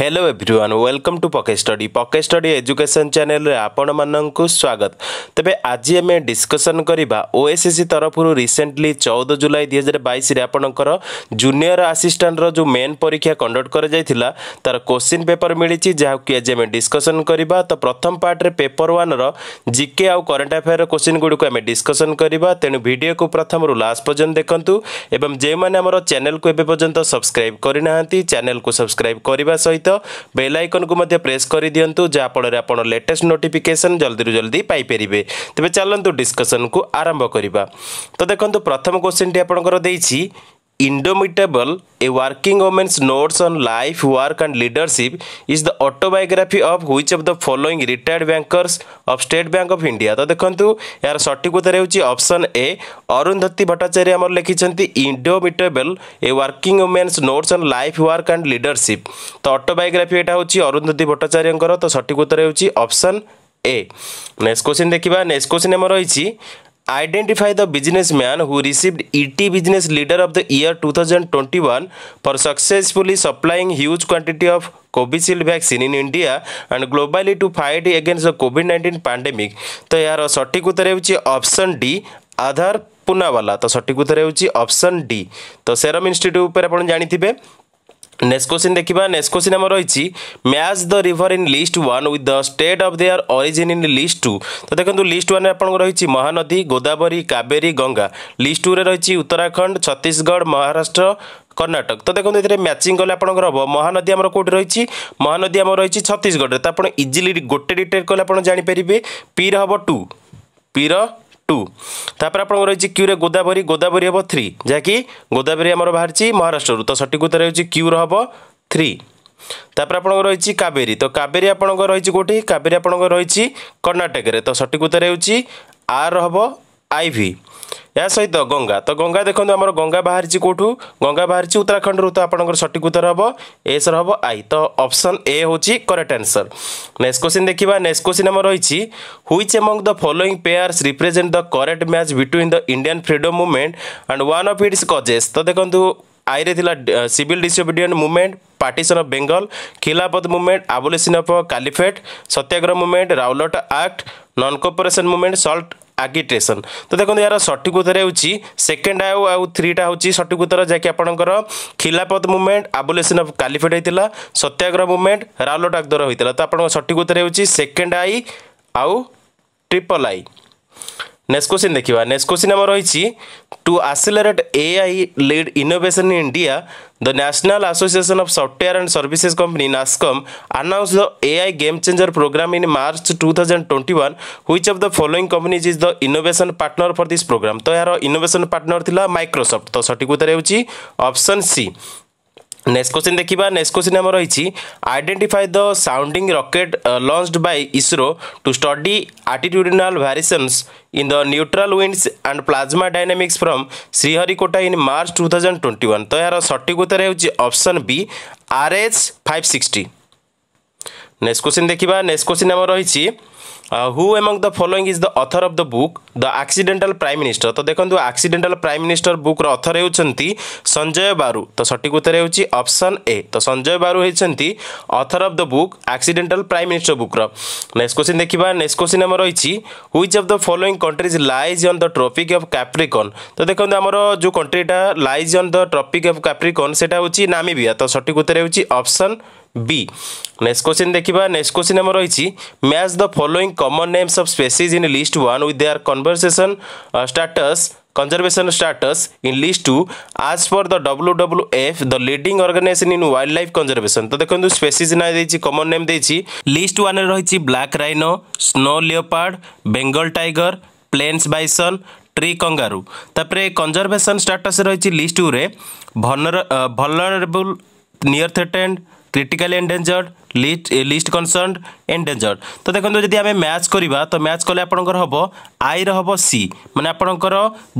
Hello everyone welcome to ପକେ study ପକେ study education ଚ୍ୟାନେଲ୍ରେ ଆପଣମାନଙ୍କୁ ସ୍ୱାଗତ ତେବେ ଆଜି ଆମେ ଡିସ୍କସନ୍ କରିବା ଓଏସ୍ଏସ୍ସି ତରଫରୁ ରିସେଣ୍ଟଲି ଚଉଦ ଜୁଲାଇ ଦୁଇ ହଜାର ବାଇଶରେ ଆପଣଙ୍କର ଜୁନିୟର ଆସିଷ୍ଟାଣ୍ଟର ଯେଉଁ ମେନ୍ ପରୀକ୍ଷା କଣ୍ଡକ୍ଟ କରାଯାଇଥିଲା ତା'ର କୋଶ୍ଚିନ୍ ପେପର୍ ମିଳିଛି ଯାହାକି ଆଜି ଆମେ ଡିସ୍କସନ୍ କରିବା ତ ପ୍ରଥମ ପାର୍ଟରେ ପେପର୍ ୱାନ୍ର ଜି କେ ଆଉ କରେଣ୍ଟ ଆଫେୟାର୍ କୋଶ୍ଚିନ୍ଗୁଡ଼ିକୁ ଆମେ ଡିସ୍କସନ୍ କରିବା ତେଣୁ ଭିଡ଼ିଓକୁ ପ୍ରଥମରୁ ଲାଷ୍ଟ ପର୍ଯ୍ୟନ୍ତ ଦେଖନ୍ତୁ ଏବଂ ଯେଉଁମାନେ ଆମର ଚ୍ୟାନେଲ୍କୁ ଏବେ ପର୍ଯ୍ୟନ୍ତ ସବସ୍କ୍ରାଇବ୍ କରିନାହାନ୍ତି ଚ୍ୟାନେଲ୍କୁ ସବସ୍କ୍ରାଇବ୍ କରିବା ସହିତ বেল ଆଇକନ୍କୁ ମଧ୍ୟ ପ୍ରେସ୍ କରିଦିଅନ୍ତୁ ଯାହାଫଳରେ ଆପଣ ଲେଟେଷ୍ଟ ନୋଟିଫିକେସନ୍ ଜଲ୍ଦିରୁ ଜଲ୍ଦି ପାଇପାରିବେ ତେବେ ଚାଲନ୍ତୁ ଡିସ୍କସନ୍କୁ ଆରମ୍ଭ କରିବା ତ ଦେଖନ୍ତୁ ପ୍ରଥମ କୋଶ୍ଚିନ୍ଟି ଆପଣଙ୍କର ଦେଇଛି Indomitable, a working woman's notes on life, work and leadership is the autobiography of which of the following retired bankers of State Bank of India? তো দেখন্তু यार সঠিক উত্তর হেউচি অপশন এ অরুন্ধতী ভট্টাচার্য আমার লিখিছন্তি Indomitable, a working woman's notes on life, work and leadership তো autobiography এটা হচ্ছে অরুন্ধতী ভট্টাচার্যঙ্কর তো সঠিক উত্তর হেউচি অপশন ए नेक्स्ट क्वेश्चन देखा नेक्स्ट क्वेश्चन आम रही identify the businessman who received ET Business Leader of the Year 2021 for successfully supplying huge quantity of Covishield vaccine in India and globally to fight against the COVID nineteen pandemic तो यार सठिक उत्तर option D आधार पुनावाला तो सठिक उत्तर option D तो Serum Institute पर आप जानते हैं নেক্সট কোশ্চিন দেখিবা নেক্সট কোশ্চিন আমার রয়েছে match the river in list one with the state of their origin in list two তো দেখুন লিষ্ট ওয়ান আপনার রয়েছে মহানদী গোদাবরী কাবেরী গঙ্গা লিষ্ট টু রয়েছে উত্তরাখণ্ড ছত্তিশগড় মহারাষ্ট্র কর্ণাটক তো দেখুন এতে ম্যাচিং কলে আপনার হব মহানদী আমার কোটি রয়েছে মহানদী আমার রয়েছে ছত্তিশগড়ে তো আপনার ইজিলি গোটে ডিটেক্ট কলে আপনার জাঁপারে পির হব টু পির টু তারপরে আপনার রয়েছে কিউরে গোদাবরী গোদাবরী হব থ্রি যাকি গোদাবরী আমার বাহারিছি মহারাষ্ট্রর তো সঠিক উত্তর হচ্ছে কিউর হব থ্রি তারপরে আপনার রয়েছে কাবেরী তো কাবেরী আপনার রয়েছে কোটি কাবেরী আপনার রয়েছে কর্ণাটকের তো সঠিক উত্তর হচ্ছে আর হব আইভি ଏହା ସହିତ ଗଙ୍ଗା ତ ଗଙ୍ଗା ଦେଖନ୍ତୁ ଆମର ଗଙ୍ଗା ବାହାରିଛି କେଉଁଠୁ ଗଙ୍ଗା ବାହାରିଛି ଉତ୍ତରାଖଣ୍ଡରୁ ତ ଆପଣଙ୍କର ସଠିକ୍ ଉତ୍ତର ହେବ ଏସ୍ର ହେବ ଆଇ ତ ଅପସନ୍ ଏ ହେଉଛି କରେକ୍ଟ ଆନ୍ସର୍ ନେକ୍ସଟ କୋଶ୍ଚିନ୍ ଦେଖିବା ନେକ୍ସଟ କୋଶ୍ଚିନ୍ ଆମର ରହିଛି which among the following pairs represent the correct match between the Indian freedom movement and one of its causes ତ ଦେଖନ୍ତୁ ଆଇରେ ଥିଲା civil disobedient movement partition of Bengal Khilafat movement abolition of caliphate Satyagraha movement Rowlatt act non cooperation movement salt agitation ତ ଦେଖନ୍ତୁ ଏହାର ସଠିକ ଉତ୍ତର ହେଉଛି ସେକେଣ୍ଡ ଆଉ ଆଉ ଥ୍ରୀଟା ହେଉଛି ସଠିକ ଉତ୍ତର ଯାହାକି ଆପଣଙ୍କର Khilafat movement abolition of caliphate ହେଇଥିଲା ସତ୍ୟାଗ୍ରହ ମୁଭମେଣ୍ଟ ରାଉଲଟ ଆକ୍ଟ ଦ୍ୱାରା ହୋଇଥିଲା ତ ଆପଣଙ୍କ ସଠିକ ଉତ୍ତର ହେଉଛି ସେକେଣ୍ଡ ଆଇ ଆଉ ଟ୍ରିପଲ୍ ଆଇ ନେକ୍ସଟ କ୍ୱେଶ୍ଚିନ୍ ଦେଖିବା ନେକ୍ସଟ କ୍ୱେଶ୍ଚିନ୍ ଆମର ରହିଛି to accelerate A I led innovation in India the national association of software and services company NASSCOM announce the A I game changer programme in March two thousand twenty one which of the following companies is the innovation partner for this programme ତ ଏହାର innovation partner ଥିଲା Microsoft ତ ସଠିକ୍ ଉତ୍ତର ହେଉଛି option C next question ଦେଖିବା next question ଆମର ରହିଛି identify the sounding rocket launched by ISRO to study attitudinal variations in the neutral winds and plasma dynamics from Sriharikota in March two thousand twenty one ତ ଏହାର ସଠିକ୍ ଉତ୍ତର ହେଉଛି option B R H five sixty next question ଦେଖିବା next question ଆମର ରହିଛି who among the following is the author of the book the accidental prime minister তো দেখুন আক্সিডেন্টাল প্রাইম মিনিষ্টর বুকর অথর হচ্ছেন সঞ্জয় বারু তো সঠিক উত্তর হচ্ছে অপসন এ তো সঞ্জয় বারু হচ্ছেন author of the book accidental prime minister বুকর নেক্সট কোশ্চিন দেখবা নেক্সট কোশ্চিন আমার রয়েছে which of the following countries lies on the tropic of Capricorn তো দেখুন আমার যে কন্ট্রিটা lies on the tropic of Capricorn সেটা হচ্ছে নামিবিয়া তো সঠিক উত্তর হচ্ছে অপসন বি নেক্সট কোশ্চিন দেখিবা নেক্সট কোশ্চিন আমার রয়েছে match the following common names of species in list one with their কনভরসেসন status conservation status in list 2 as per the WWF the leading organization in wildlife conservation তো দেখুন species না দেইছি common name দেইছি list 1 এ রহিছি black rhino snow leopard Bengal tiger plains bison tree kangaroo তারপরে conservation status রয়েছে list two রে vulnerable near threatened critically endangered least least concern endangered তো দেখুন যদি আমি ম্যাচ করা তো ম্যাচ কলে আপনার হব আইর হব সি মানে আপনার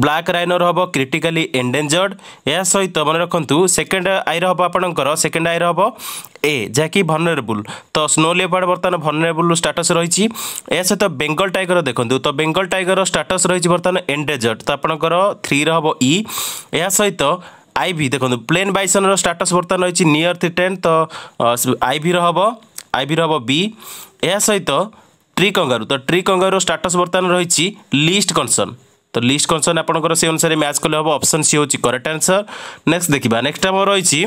ব্লাক রাইনোর হব ক্রিটিকালি এন্ডেঞ্জর্ড এর সহিত মনে রাখতু সেকেন্ড আইর হব আপনার সেকেন্ড আইর হব এ যা কি ভনরেবল তো স্নো লেভার্ড বর্তমান ভনরেবল স্টাটস রয়েছে এ সহ বেঙ্গল টাইগর দেখুন তো বেঙ্গল টাইগর স্টাটস রয়েছে বর্তমান এন্ডেঞ্জর্ড তো আপনার থ্রি হব ই এর সহিত আইভি দেখুন প্লেন বাইসনর স্টাটস বর্তমান রয়েছে নিয়র থ্রি টেন তো আইভির হব আইভির হব বি এ সহিত ট্রি কঙ্গারু তো ট্রি কঙ্গারু স্টাটস বর্তমান রয়েছে লিস্ট কনসর্ন তো লিস্ট কনসর্ন আপনার সে অনুসারে ম্যাচ কলে হব অপসন সি হচ্ছে করেক্ট আনসর নেক্সট দেখা নেক্সট আমার রয়েছে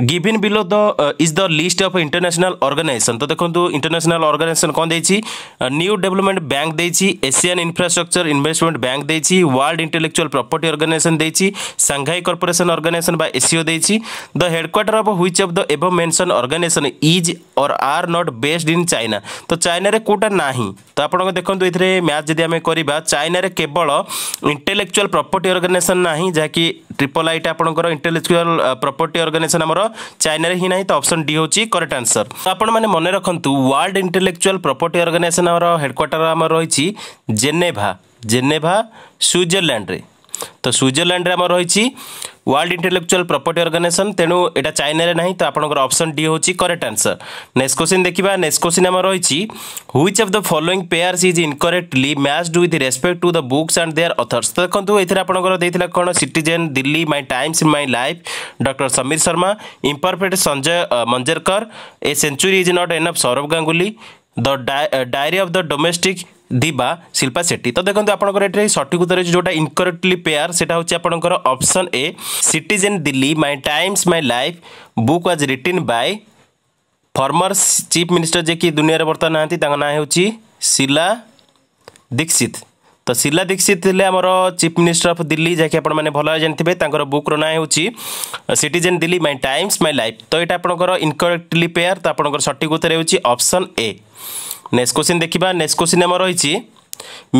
given below the is the list of international organisation तो देखो इंटरनेशनल तो अर्गानाइजेसन कौन देती न्यू डेवलपमेंट बैंक देखिए एशियन इनफ्रास्ट्रक्चर इन्वेस्टमेंट बैंक देती वर्ल्ड इंटेलेक्चुअल प्रपर्टी अर्गानाइजेसन देती सांघाई कर्पोरेसन अर्गानाइजेसन बा एसीओ देती the headquarter of which of the above mention organisation is or are not based in China तो चाइन कौटा ना तो आप देखो ये मैच जब आम करवा चाइनार केवल इंटेलेक्चुआल प्रपर्ट अर्गानाइजेसन ना जहाँकि ट्रिपल आईटा आप इंटेलेक्चुआल प्रपर्ट अर्गानाइजेसन आमर ଚାଇନାରେ ହିଁ ନାହିଁ ତ ଅପସନ୍ ଡି ହେଉଛି କରେକ୍ଟ ଆନ୍ସର ଆପଣମାନେ ମନେ ରଖନ୍ତୁ ୱାର୍ଲଡ ଇଣ୍ଟେଲେକ୍ଚୁଆଲ ପ୍ରପର୍ଟି ଅର୍ଗାନାଇଜେସନ୍ ଆମର ହେଡ଼କ୍ୱାର୍ଟର ଆମର ରହିଛି ଜେନେଭା ଜେନେଭା ସୁଇଜରଲ୍ୟାଣ୍ଡରେ तो स्विजरलैंड में आम रही वर्ल्ड इंटेलेक्चुआल प्रपर्टी अर्गानाइजेसन तेणु यहाँ चाइनारे ना तो आपर अपसन डी हो करेक्ट आंसर नेक्स्ट क्वेश्चन देखा नेक्स्ट क्वेश्चन आम रही which of the following pairs is incorrectly matched with respect to the books and their authors तो देखो ये आप कौन citizen Delhi my times in my life doctor Samir Sharma imperfect Sanjay Manjrekar a century is not enough of Sourav Ganguly the diary of the domestic diva Shilpa ସେଟ୍ଟି ତ ଦେଖନ୍ତୁ ଆପଣଙ୍କର ଏଠାରେ ସଠିକ ଉତ୍ତର ହେଉଛି ଯେଉଁଟା ଇନକରେକ୍ଟଲି ପେୟାର ସେଇଟା ହେଉଛି ଆପଣଙ୍କର option A citizen Delhi my times my life book was written by former chief minister ଯିଏକି ଦୁନିଆରେ ବର୍ତ୍ତମାନ ନାହାନ୍ତି ତାଙ୍କ ନାଁ ହେଉଛି ଶିଲା ଦୀକ୍ଷିତ ତ ଶିଲା ଦୀକ୍ଷିତ ଥିଲେ ଆମର ଚିଫ୍ ମିନିଷ୍ଟର ଅଫ୍ ଦିଲ୍ଲୀ ଯାହାକି ଆପଣମାନେ ଭଲ ଜାଣିଥିବେ ତାଙ୍କର ବୁକ୍ର ନାଁ ହେଉଛି citizen Delhi my times my life ତ ଏଇଟା ଆପଣଙ୍କର ଇନକରେକ୍ଟଲି ପେୟାର ତ ଆପଣଙ୍କର ସଠିକ୍ ଉତ୍ତର ହେଉଛି ଅପସନ୍ ଏ ନେକ୍ସଟ କୋଶ୍ଚିନ୍ ଦେଖିବା ନେକ୍ସଟ କୋଶ୍ଚିନ୍ ଆମର ରହିଛି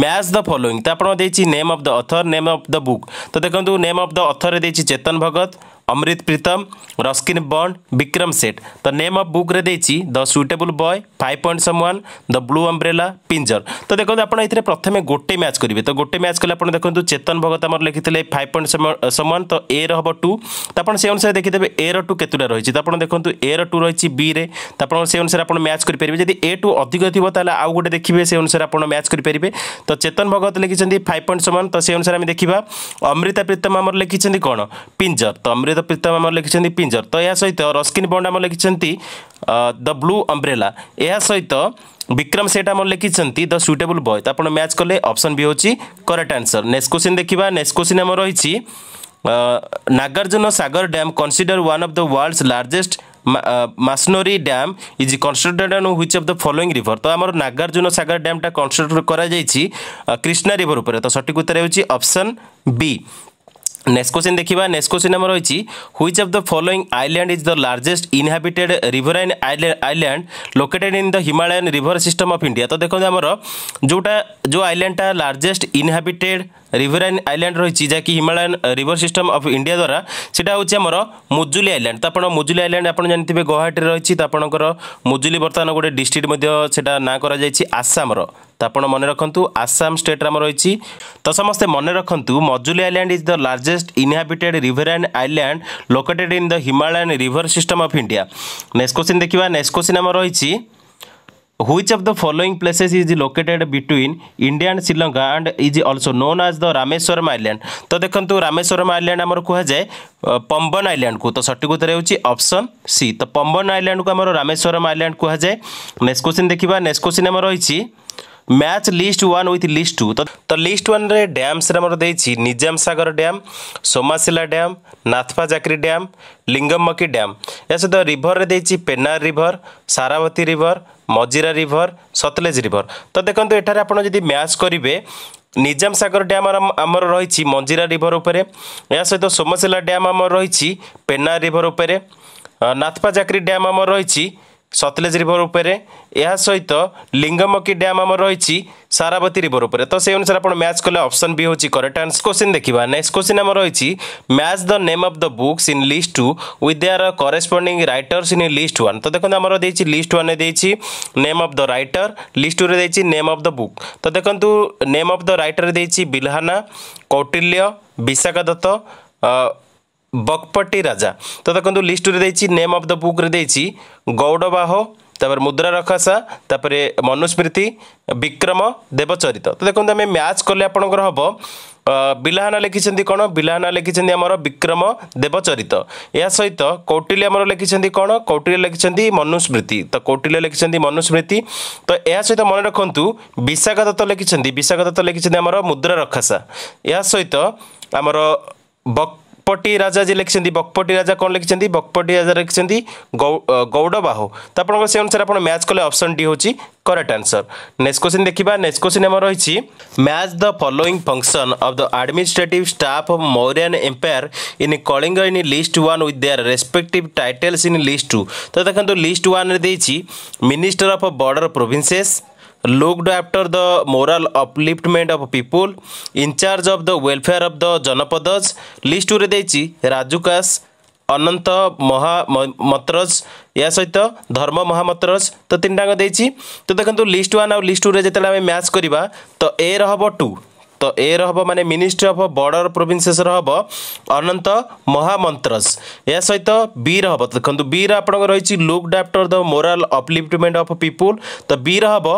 ମ୍ୟାଚ୍ ଦ ଫଲୋଇଂ ତ ଆପଣଙ୍କ ଦେଇଛି name of the author name of the book ତ ଦେଖନ୍ତୁ ନେମ୍ ଅଫ୍ ଦ ଅଥରରେ ଦେଇଛି Chetan Bhagat Pritam Ruskin Bond Vikram Bikram Seth. Name of book the suitable boy five point someone the blue umbrella Pinjar तो देखो आपण प्रथम गोटे मैच करेंगे तो गोटे मैच कले आपण देखंतु चेतन भगत आम पॉइंट सम वन तो ए रो टू तो आप से अनुसार देखि ए रू के रही तो आप आपण ए रू रही रहिछि बी रे आप से अनुसार मैच करेंगे परिबे ए टू अधिक थी आउ गोटे देखिए से अनुसार आप मैच करि तो Chetan Bhagat five point someone तो से अनुसार आम देखा अमृता प्रीतम आम लिखिछन्ती कौन पिंजर तो अमृत ସୂର୍ଯ୍ୟତ ପ୍ରୀତମ ଆମର ଲେଖିଛନ୍ତି ପିଞ୍ଜର ତ ଏହା ସହିତ ରସ୍କିନ୍ ବଣ୍ଡ ଆମର ଲେଖିଛନ୍ତି ଦ ବ୍ଲୁ ଅମ୍ବ୍ରେଲା ଏହା ସହିତ ବିକ୍ରମ ସେଠ୍ ଆମର ଲେଖିଛନ୍ତି ଦ ସୁଇଟେବୁଲ୍ ବୟ ତ ଆପଣ ମ୍ୟାଚ୍ କଲେ ଅପସନ୍ ବି ହେଉଛି କରେକ୍ଟ ଆନ୍ସର୍ ନେକ୍ସଟ କୋଶ୍ଚିନ୍ ଦେଖିବା ନେକ୍ସଟ କୋଶ୍ଚିନ୍ ଆମର ରହିଛି Nagarjuna Sagar dam considered one of the world's largest masonry dam is constructed on which of the following river তো আমার নাগার্জুন সাগর ড্যামটা কনস্ট্রাক্ট করা যাই কৃষ্ণা রিভর উপরে তো সঠিক উত্তর হচ্ছে অপশন নেক্সট কোশ্চিন দেখিবা নেক্সট কোশ্চিন আমার রয়েছে which of the following island is the largest inhabited riverine island located in the Himalayan river system of India তো দেখুন আমার যেটা যে আইল্যান্ডটা লার্জেস্ট ইনহাবিটেড ରିଭରାଇନ୍ ଆଇଲ୍ୟାଣ୍ଡ ରହିଛି ଯାହାକି Himalayan river system of India ଦ୍ୱାରା ସେଟା ହେଉଛି ଆମର ମୁଜୁଲି ଆଇଲ୍ୟାଣ୍ଡ ତ ଆପଣ ମୁଜୁଲି ଆଇଲ୍ୟାଣ୍ଡ ଆପଣ ଜାଣିଥିବେ ଗୌହାଟୀରେ ରହିଛି ତ ଆପଣଙ୍କର ମୁଜୁଲି ବର୍ତ୍ତମାନ ଗୋଟେ ଡିଷ୍ଟ୍ରିକ୍ଟ ମଧ୍ୟ ସେଟା ନାଁ କରାଯାଇଛି ଆସାମର ତ ଆପଣ ମନେ ରଖନ୍ତୁ ଆସାମ ଷ୍ଟେଟ୍ରେ ଆମର ରହିଛି ତ ସମସ୍ତେ ମନେ ରଖନ୍ତୁ Majuli island is the largest inhabited riverine island located in the Himalayan river system of India next question ଦେଖିବା ନେକ୍ସଟ କୋଶ୍ଚିନ୍ ଆମର ରହିଛି which of the following places is located between india and sri lanka and is also known as the rameswaram island तो देखंतु Rameswaram island आमर कहुए Pamban island को तो सटिक उत्तर होची ऑप्शन सी तो पंबन आइलैंड को आमर रामेश्वरम आइलैंड कहुए नेक्स्ट क्वेश्चन देखिबा नेक्स्ट क्वेश्चन आम रही match list one with list two তো লিস্ট ওয়ানরে ড্যামসরে আমার দিয়েছি Nizam Sagar dam Somasila dam Nathpa Jhakri dam Linganamakki dam এ সহ রিভরের দিয়েছি river river Sharavathi Manjira river Sutlej river ତ ଦେଖନ୍ତୁ ଏଠାରେ ଆପଣ ଯଦି ମ୍ୟାଚ୍ କରିବେ ନିଜାମ ସାଗର ଡ୍ୟାମ୍ ଆମର ରହିଛି ମଞ୍ଜିରା ରିଭର ଉପରେ ଏହା ସହିତ ସୋମଶିଲା ଡ୍ୟାମ୍ ଆମର ରହିଛି ପେନା ରିଭର ଉପରେ ନାଥପା ଜାକରି ଡ୍ୟାମ୍ ଆମର ରହିଛି ସତଲେଜ ରିଭର ଉପରେ ଏହା ସହିତ ଲିଙ୍ଗମକି ଡ୍ୟାମ୍ ଆମର ରହିଛି ସାରାବତୀ ରିଭର ଉପରେ ତ ସେଇ ଅନୁସାରେ ଆପଣ ମ୍ୟାଚ୍ କଲେ ଅପସନ୍ ବି ହେଉଛି କରେକ୍ଟ ଆନ୍ସର କୋଶ୍ଚିନ୍ ଦେଖିବା ନେକ୍ସଟ କୋଶ୍ଚିନ୍ ଆମର ରହିଛି match the name of the books in list two with their corresponding writers in list one ତ ଦେଖନ୍ତୁ ଆମର ଦେଇଛି ଲିଷ୍ଟ ୱାନ୍ରେ ଦେଇଛି name of the writer list ଟୁରେ ଦେଇଛି ନେମ୍ ଅଫ୍ ଦ ବୁକ୍ ତ ଦେଖନ୍ତୁ ନେମ୍ ଅଫ୍ ଦ ରାଇଟର ଦେଇଛି ବିଲ୍ହାନା କୌଟିଲ୍ୟ ବିଶାଖା ଦତ୍ତ বকপটি রাজা তো দেখুন লিষ্টরে দিয়েছি নেম অফ দ বুক্রে দিয়েছি গৌড়বাহ তাপরে মুদ্রা রক্ষাসা তাপরে মনুস্মৃতি বিক্রম দেবচরিত তো দেখুন আমি ম্যাচ কলে আপনার হব ବିଲାହାନା ଲେଖିଛନ୍ତି କ'ଣ ବିଲାହାନା ଲେଖିଛନ୍ତି ଆମର ବିକ୍ରମ ଦେବଚରିତ ଏହା ସହିତ କୌଟିଲ୍ୟ ଆମର ଲେଖିଛନ୍ତି କ'ଣ କୌଟିଲ୍ୟ ଲେଖିଛନ୍ତି ମନୁସ୍ମୃତି ତ କୌଟିଲ୍ୟ ଲେଖିଛନ୍ତି ମନୁସ୍ମୃତି ତ ଏହା ସହିତ ମନେ ରଖନ୍ତୁ ବିଶାଖା ଦତ୍ତ ଲେଖିଛନ୍ତି ବିଶାଖା ଦତ୍ତ ଲେଖିଛନ୍ତି ଆମର ମୁଦ୍ରା ରକ୍ଷାସା ଏହା ସହିତ ଆମର ବକ୍ ବକପଟି ରାଜା ଯିଏ ଲେଖିଛନ୍ତି ବକପଟି ରାଜା କ'ଣ ଲେଖିଛନ୍ତି ବକପଟି ରାଜା ଲେଖିଛନ୍ତି ଗୌଡ଼ ବାହୁ ତ ଆପଣଙ୍କର ସେ ଅନୁସାରେ ଆପଣ ମ୍ୟାଚ୍ କଲେ ଅପସନ୍ ଡି ହେଉଛି କରେକ୍ଟ ଆନ୍ସର ନେକ୍ସଟ କ୍ୱେଶ୍ଚିନ୍ ଦେଖିବା ନେକ୍ସଟ କ୍ୱେଶ୍ଚିନ୍ ଆମର ରହିଛି match the following function of the administrative staff of Mauryan empire in Kalinga in list one with their respective titles in list two ତ ଦେଖନ୍ତୁ ଲିଷ୍ଟ ୱାନ୍ରେ ଦେଇଛି minister of border provinces looked after the moral upliftment of people in charge of the welfare of the janapadas list ରେ ଦେଇଛି ରାଜୁକାଶ ଅନନ୍ତ ମହାମତ୍ରଜ ଏହା ସହିତ ଧର୍ମ ମହାମତ୍ରଜ ତ ତିନିଟାଙ୍କ ଦେଇଛି ତ ଦେଖନ୍ତୁ ଲିଷ୍ଟ ୱାନ୍ ଆଉ ଲିଷ୍ଟ ଟୁରେ ଯେତେବେଳେ ଆମେ ମ୍ୟାଚ୍ କରିବା ତ ଏର ହେବ ଟୁ ତ ଏର ହେବ ମାନେ ମିନିଷ୍ଟ୍ରି ଅଫ୍ ବର୍ଡ଼ର ପ୍ରୋଭିନ୍ସେସ୍ର ହେବ ଅନନ୍ତ ମହାମନ୍ତ୍ରସ ଏହା ସହିତ ବିର ହେବ ଦେଖନ୍ତୁ ବିର ଆପଣଙ୍କର ରହିଛି looked after the moral upliftment of people ତ ବିର ହେବ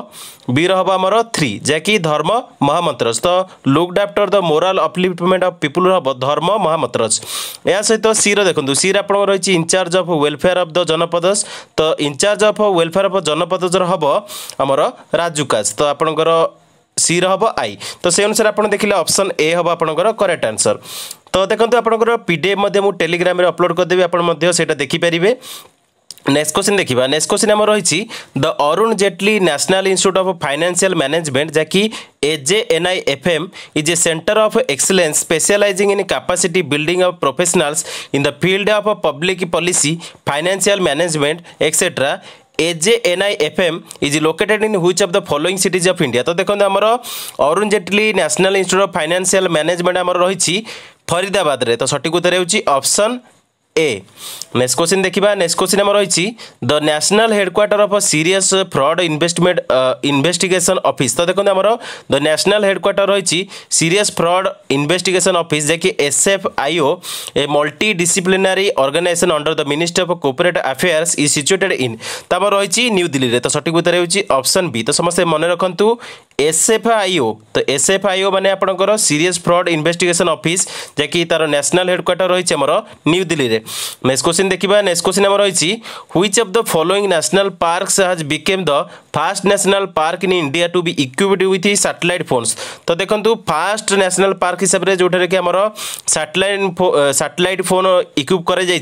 ବିର ହେବ ଆମର ଥ୍ରୀ ଯାହାକି ଧର୍ମ ମହାମନ୍ତ୍ରସ ତ looked after the moral upliftment of people ହେବ ଧର୍ମ ମହାମନ୍ତ୍ରସ ଏହା ସହିତ ସିର ଦେଖନ୍ତୁ ସିର ଆପଣଙ୍କର ରହିଛି incharge of welfare of the Janapadas ତ ଇନଚାର୍ଜ ଅଫ୍ ୱେଲଫେୟାର ଅଫ୍ ଜନପଦସର ହେବ ଆମର ରାଜୁକାଶ ତ ଆପଣଙ୍କର ସିର ହେବ ଆଇ ତ ସେଇ ଅନୁସାରେ ଆପଣ ଦେଖିଲେ ଅପସନ୍ ଏ ହେବ ଆପଣଙ୍କର କରେକ୍ଟ ଆନ୍ସର୍ ତ ଦେଖନ୍ତୁ ଆପଣଙ୍କର ପି ଡି ଏଫ୍ ମଧ୍ୟ ମୁଁ ଟେଲିଗ୍ରାମରେ ଅପଲୋଡ଼ କରିଦେବି ଆପଣ ମଧ୍ୟ ସେଇଟା ଦେଖିପାରିବେ ନେକ୍ସଟ କୋଶ୍ଚିନ୍ ଦେଖିବା ନେକ୍ସଟ କୋଶ୍ଚିନ୍ ଆମର ରହିଛି the Arun Jaitley national institute of financial management ଯାହାକି AJNIFM is a center of excellence specializing in capacity building of professionals in the field of public policy, financial management, etc. AJNIFM is located in which of the following cities of India তো দেখুন আমার Arun Jaitley national institute of financial management আমার রয়েছে ফরিদাবাদে তো সঠিক উত্তর হচ্ছে অপশন ଏ ନେକ୍ସଟ କୋଶ୍ଚିନ୍ ଦେଖିବା ନେକ୍ସଟ କୋଶ୍ଚିନ୍ ଆମର ରହିଛି the national headquarter of serious fraud investment investigation office ତ ଦେଖନ୍ତୁ ଆମର ଦ ନ୍ୟାସନାଲ ହେଡ଼କ୍ୱାର୍ଟର ରହିଛି ସିରିୟସ୍ ଫ୍ରଡ୍ ଇନଭେଷ୍ଟିଗେସନ୍ ଅଫିସ୍ ଯାହାକି SF IO a multi disciplinary organisation under the ministry of corporate affairs is situated in ତ ଆମର ରହିଛି new ଦିଲ୍ଲୀରେ ତ ସଠିକ୍ ଉତ୍ତର ହେଉଛି ଅପସନ୍ ବି ତ ସମସ୍ତେ ମନେ ରଖନ୍ତୁ এসএফআইও তো এসএফআইও মানে আপনার সিরিয়াস ফ্রড ইনভেস্টিগেশন অফিস যা কি তার ন্যাশনাল হেডকোয়ার্টার রয়েছে আমার নিউ দিল্লিতে নেক্সট কোশ্চিন দেখবা নেক্সট কোশ্চিন আমার রয়েছে which of the following national parks has become the first national park in India to be equipped with satellite phones তো দেখুন ফার্স্ট ন্যাশনাল পার্ক হিসাবে যেটার কি আমার স্যাটেলাইট স্যাটেলাইট ফোন ইকুইপ করা যাই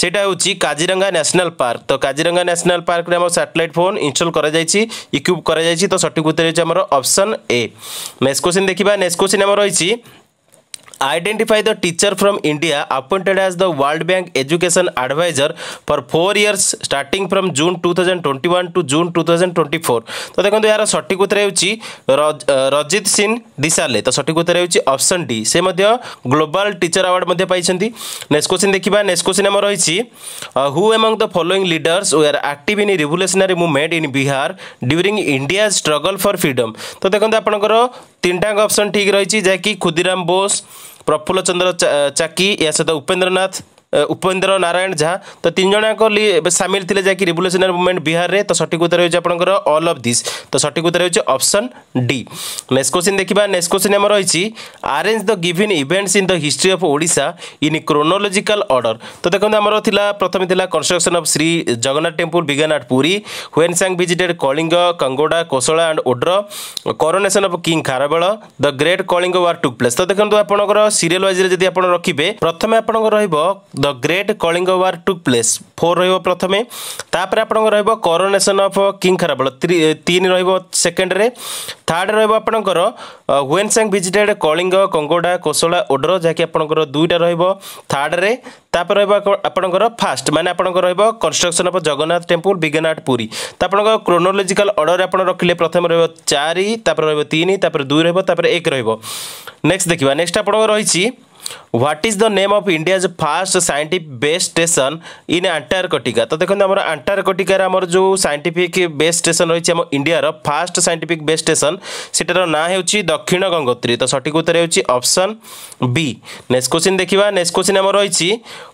সেটা হচ্ছে কাজিরঙ্গা ন্যাশনাল পার্ক তো কাজিরঙ্গা ন্যাশনাল পার্কে আমার স্যাটেলাইট ফোন ইনস্টল করা যাই ইকুইপ করা যাই তো সঠিক উত্তর হচ্ছে আমার অপশন এ নেক্সট কোশ্চিন দেখা নেক্সট কোশ্চিন আমার রয়েছে identify the teacher from India appointed as the World Bank Education Advisor for four years starting from June 2021 to June 2024 তো দেখুন এর সঠিক উত্তর হচ্ছে রজিত সিং দিশালে তো সঠিক উত্তর হচ্ছে অপশন ডি সে মধ্য গ্লোবাল টিচর আওয়ার্ড মধ্যে পাইছেন নেক্সট কোশ্চিন দেখিবা নেক্সট কোশ্চিন আমার রয়েছে who among the following leaders were active in revolutionary movement in Bihar during India struggle for freedom তো দেখুন আপনার তিনটাঙ্ক অপশন ঠিক রয়েছে যা কি ক্ষুদিরাম বোস प्रफुल्लचन्द्र चा च्याकी यासदा उपेन्द्रनाथ উপেন্দ্র নারায়ণ ঝা তো তিন জনাক সামিল লে যা কি রিভলুশনারি মুভমেন্ট বিহারে তো সঠিক উত্তর হচ্ছে আপনার অল অফ দিস তো সঠিক উত্তর হচ্ছে অপশন ডি নেক্সট কোশ্চিন দেখবা নেক্সট কোশ্চিন আমার রয়েছে arrange the given events in the history of Odisha in chronological order তো দেখুন আমার লা প্রথমে লা construction of Shri Jagannath temple began at Puri Hiuen Tsang visited Kalinga Kongoda Kosala and Odra coronation of king Kharavela the great Kalinga war took place তো দেখুন আপনার সিরিয়াল ওয়াইজরে যদি আপনার রাখবে প্রথমে আপনার রহব the great Kalinga war took place four ରହିବ ପ୍ରଥମେ ତାପରେ ଆପଣଙ୍କର ରହିବ କରୋନେସନ୍ ଅଫ୍ କିଙ୍ଗ ଖାରାବଳ ତିନି ରହିବ ସେକେଣ୍ଡରେ ଥାର୍ଡ଼ ରହିବ ଆପଣଙ୍କର ହୁଏନ୍ ସାଙ୍ଗ ଭିଜିଟେଡ୍ କଳିଙ୍ଗ କଙ୍ଗୋଡ଼ା କୋଶଳା ଓଡର ଯାହାକି ଆପଣଙ୍କର ଦୁଇଟା ରହିବ ଥାର୍ଡ଼ରେ ତାପରେ ରହିବ ଆପଣଙ୍କର ଫାଷ୍ଟ ମାନେ ଆପଣଙ୍କର ରହିବ construction of Jagannath temple began at Puri ତ ଆପଣଙ୍କ କ୍ରୋନୋଲୋଜିକାଲ ଅର୍ଡ଼ର ଆପଣ ରଖିଲେ ପ୍ରଥମେ ରହିବ ଚାରି ତାପରେ ରହିବ ତିନି ତାପରେ ଦୁଇ ରହିବ ତାପରେ ଏକ ରହିବ ନେକ୍ସଟ ଦେଖିବା ନେକ୍ସଟ ଆପଣଙ୍କର ରହିଛି what is the name of India's first scientific base station in Antarctica तो देखो आम आंटार्कटिकार आम जो साइंटिफिक बेस स्टेशन रही इंडिया इंडियार फास्ट साइंटिफिक बेस स्टेशन सेटार ना हो दक्षिण गंगोत्री तो सठिक उत्तर होप्सन बी नेक्स्ट क्वेश्चन देखा नेक्स्ट क्वेश्चन आम रही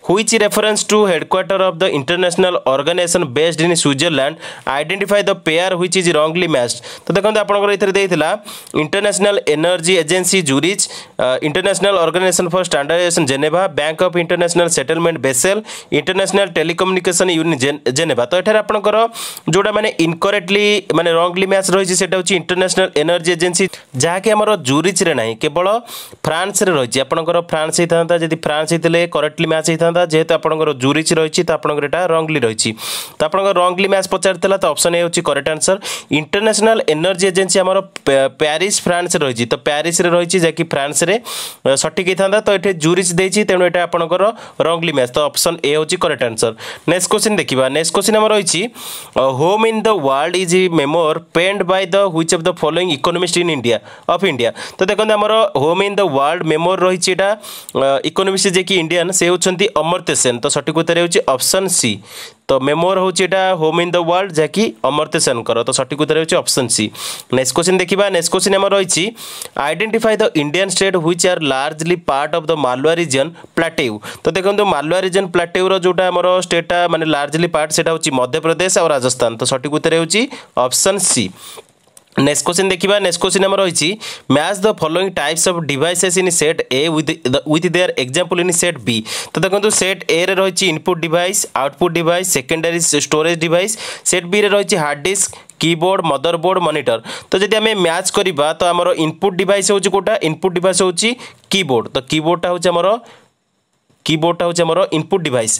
which reference to headquarter of the international organisation based in Switzerland identify the pair which is wrongly match तो देखते आपंकर international energy agency Zurich international organisation for stand standardisation Geneva bank of international settlement Basel international telecommunication union Geneva तो एठार आपंकर जोटा मैंने incorrectly मैंने रंगली मैच रही से इंटरनेशनल एनर्जी एजेन्सी जहाँकि आमर ଜୁରିଚ୍ରେ ନାହିଁ କେବଳ ଫ୍ରାନ୍ସରେ ରହିଛି ଆପଣଙ୍କର ଫ୍ରାନ୍ସ ହେଇଥାନ୍ତା ଯଦି ଫ୍ରାନ୍ସ ହେଇଥିଲେ କରେକ୍ଟଲି ମ୍ୟାଚ୍ ହେଇଥାନ୍ତା ଯେହେତୁ ଆପଣଙ୍କର ଜୁରିଚ୍ ରହିଛି ତ ଆପଣଙ୍କର ଏଇଟା ରଙ୍ଗଲି ରହିଛି ତ ଆପଣଙ୍କର ରଙ୍ଗଲି ମ୍ୟାଚ୍ ପଚାରିଥିଲା ତ ଅପସନ୍ ହେଉଛି correct answer international energy agency ଆମର ପ୍ୟାରିସ୍ ଫ୍ରାନ୍ସରେ ରହିଛି ତ ପ୍ୟାରିସ୍ରେ ରହିଛି ଯାହାକି ଫ୍ରାନ୍ସରେ ସଠିକ୍ ହେଇଥାନ୍ତା ତ ଏଠି जूरीज देती तेणु ये आपर रंगली मैच तो अप्सन ए हूँ करेक्ट आंसर नेक्स्ट क्वेश्चन देखा नेक्स्ट क्वेश्चन आम रही home in the world is memoir penned by the which of the following economist in India of India तो देखते आम home in the world memoir रही economist जेकि इंडियान से होती अमर्त्य सेन तो सठिक उत्तर होप्शन सी ତ ମେମୋର ହେଉଛି ଏଇଟା ହୋମ୍ ଇନ୍ ଦ ୱାର୍ଲଡ ଯାହାକି ଅମର୍ତ୍ୟ ସେନଙ୍କର ତ ସଠିକ୍ ଉତ୍ତର ହେଉଛି ଅପସନ୍ ସି ନେକ୍ସଟ କ୍ୱେଶ୍ଚିନ୍ ଦେଖିବା ନେକ୍ସଟ କ୍ୱେଶ୍ଚିନ୍ ଆମର ରହିଛି identify the Indian state which are largely part of the Malwa region plateau ତ ଦେଖନ୍ତୁ ମାଲୱା ରିଜନ୍ ପ୍ଲାଟେଉର ଯେଉଁଟା ଆମର ଷ୍ଟେଟ୍ଟା ମାନେ ଲାର୍ଜଲି ପାର୍ଟ ସେଇଟା ହେଉଛି ମଧ୍ୟପ୍ରଦେଶ ଆଉ ରାଜସ୍ଥାନ ତ ସଠିକ୍ ଉତ୍ତର ହେଉଛି ଅପସନ୍ ସି ନେକ୍ସଟ क्वेश्चन ଦେଖିବା ନେକ୍ସଟ କ୍ୱେଶ୍ଚିନ୍ ଆମର ରହିଛି match the following types of devices in set A in set example तो देखो ବି ତ ଦେଖନ୍ତୁ ସେଟ୍ ଏରେ ରହିଛି input device output device secondary storage device set ବିରେ ରହିଛି hard disk keyboard motherboard monitor तो जब आम मैच करवा तो आम इनपुट डिवाइस हूँ कौटा इनपुट डिवाइस हूँ कीबोर्ड तो कीबोर्डा हूँ आमर कीबोर्डटा हूँ आमर इनपुट डिवाइस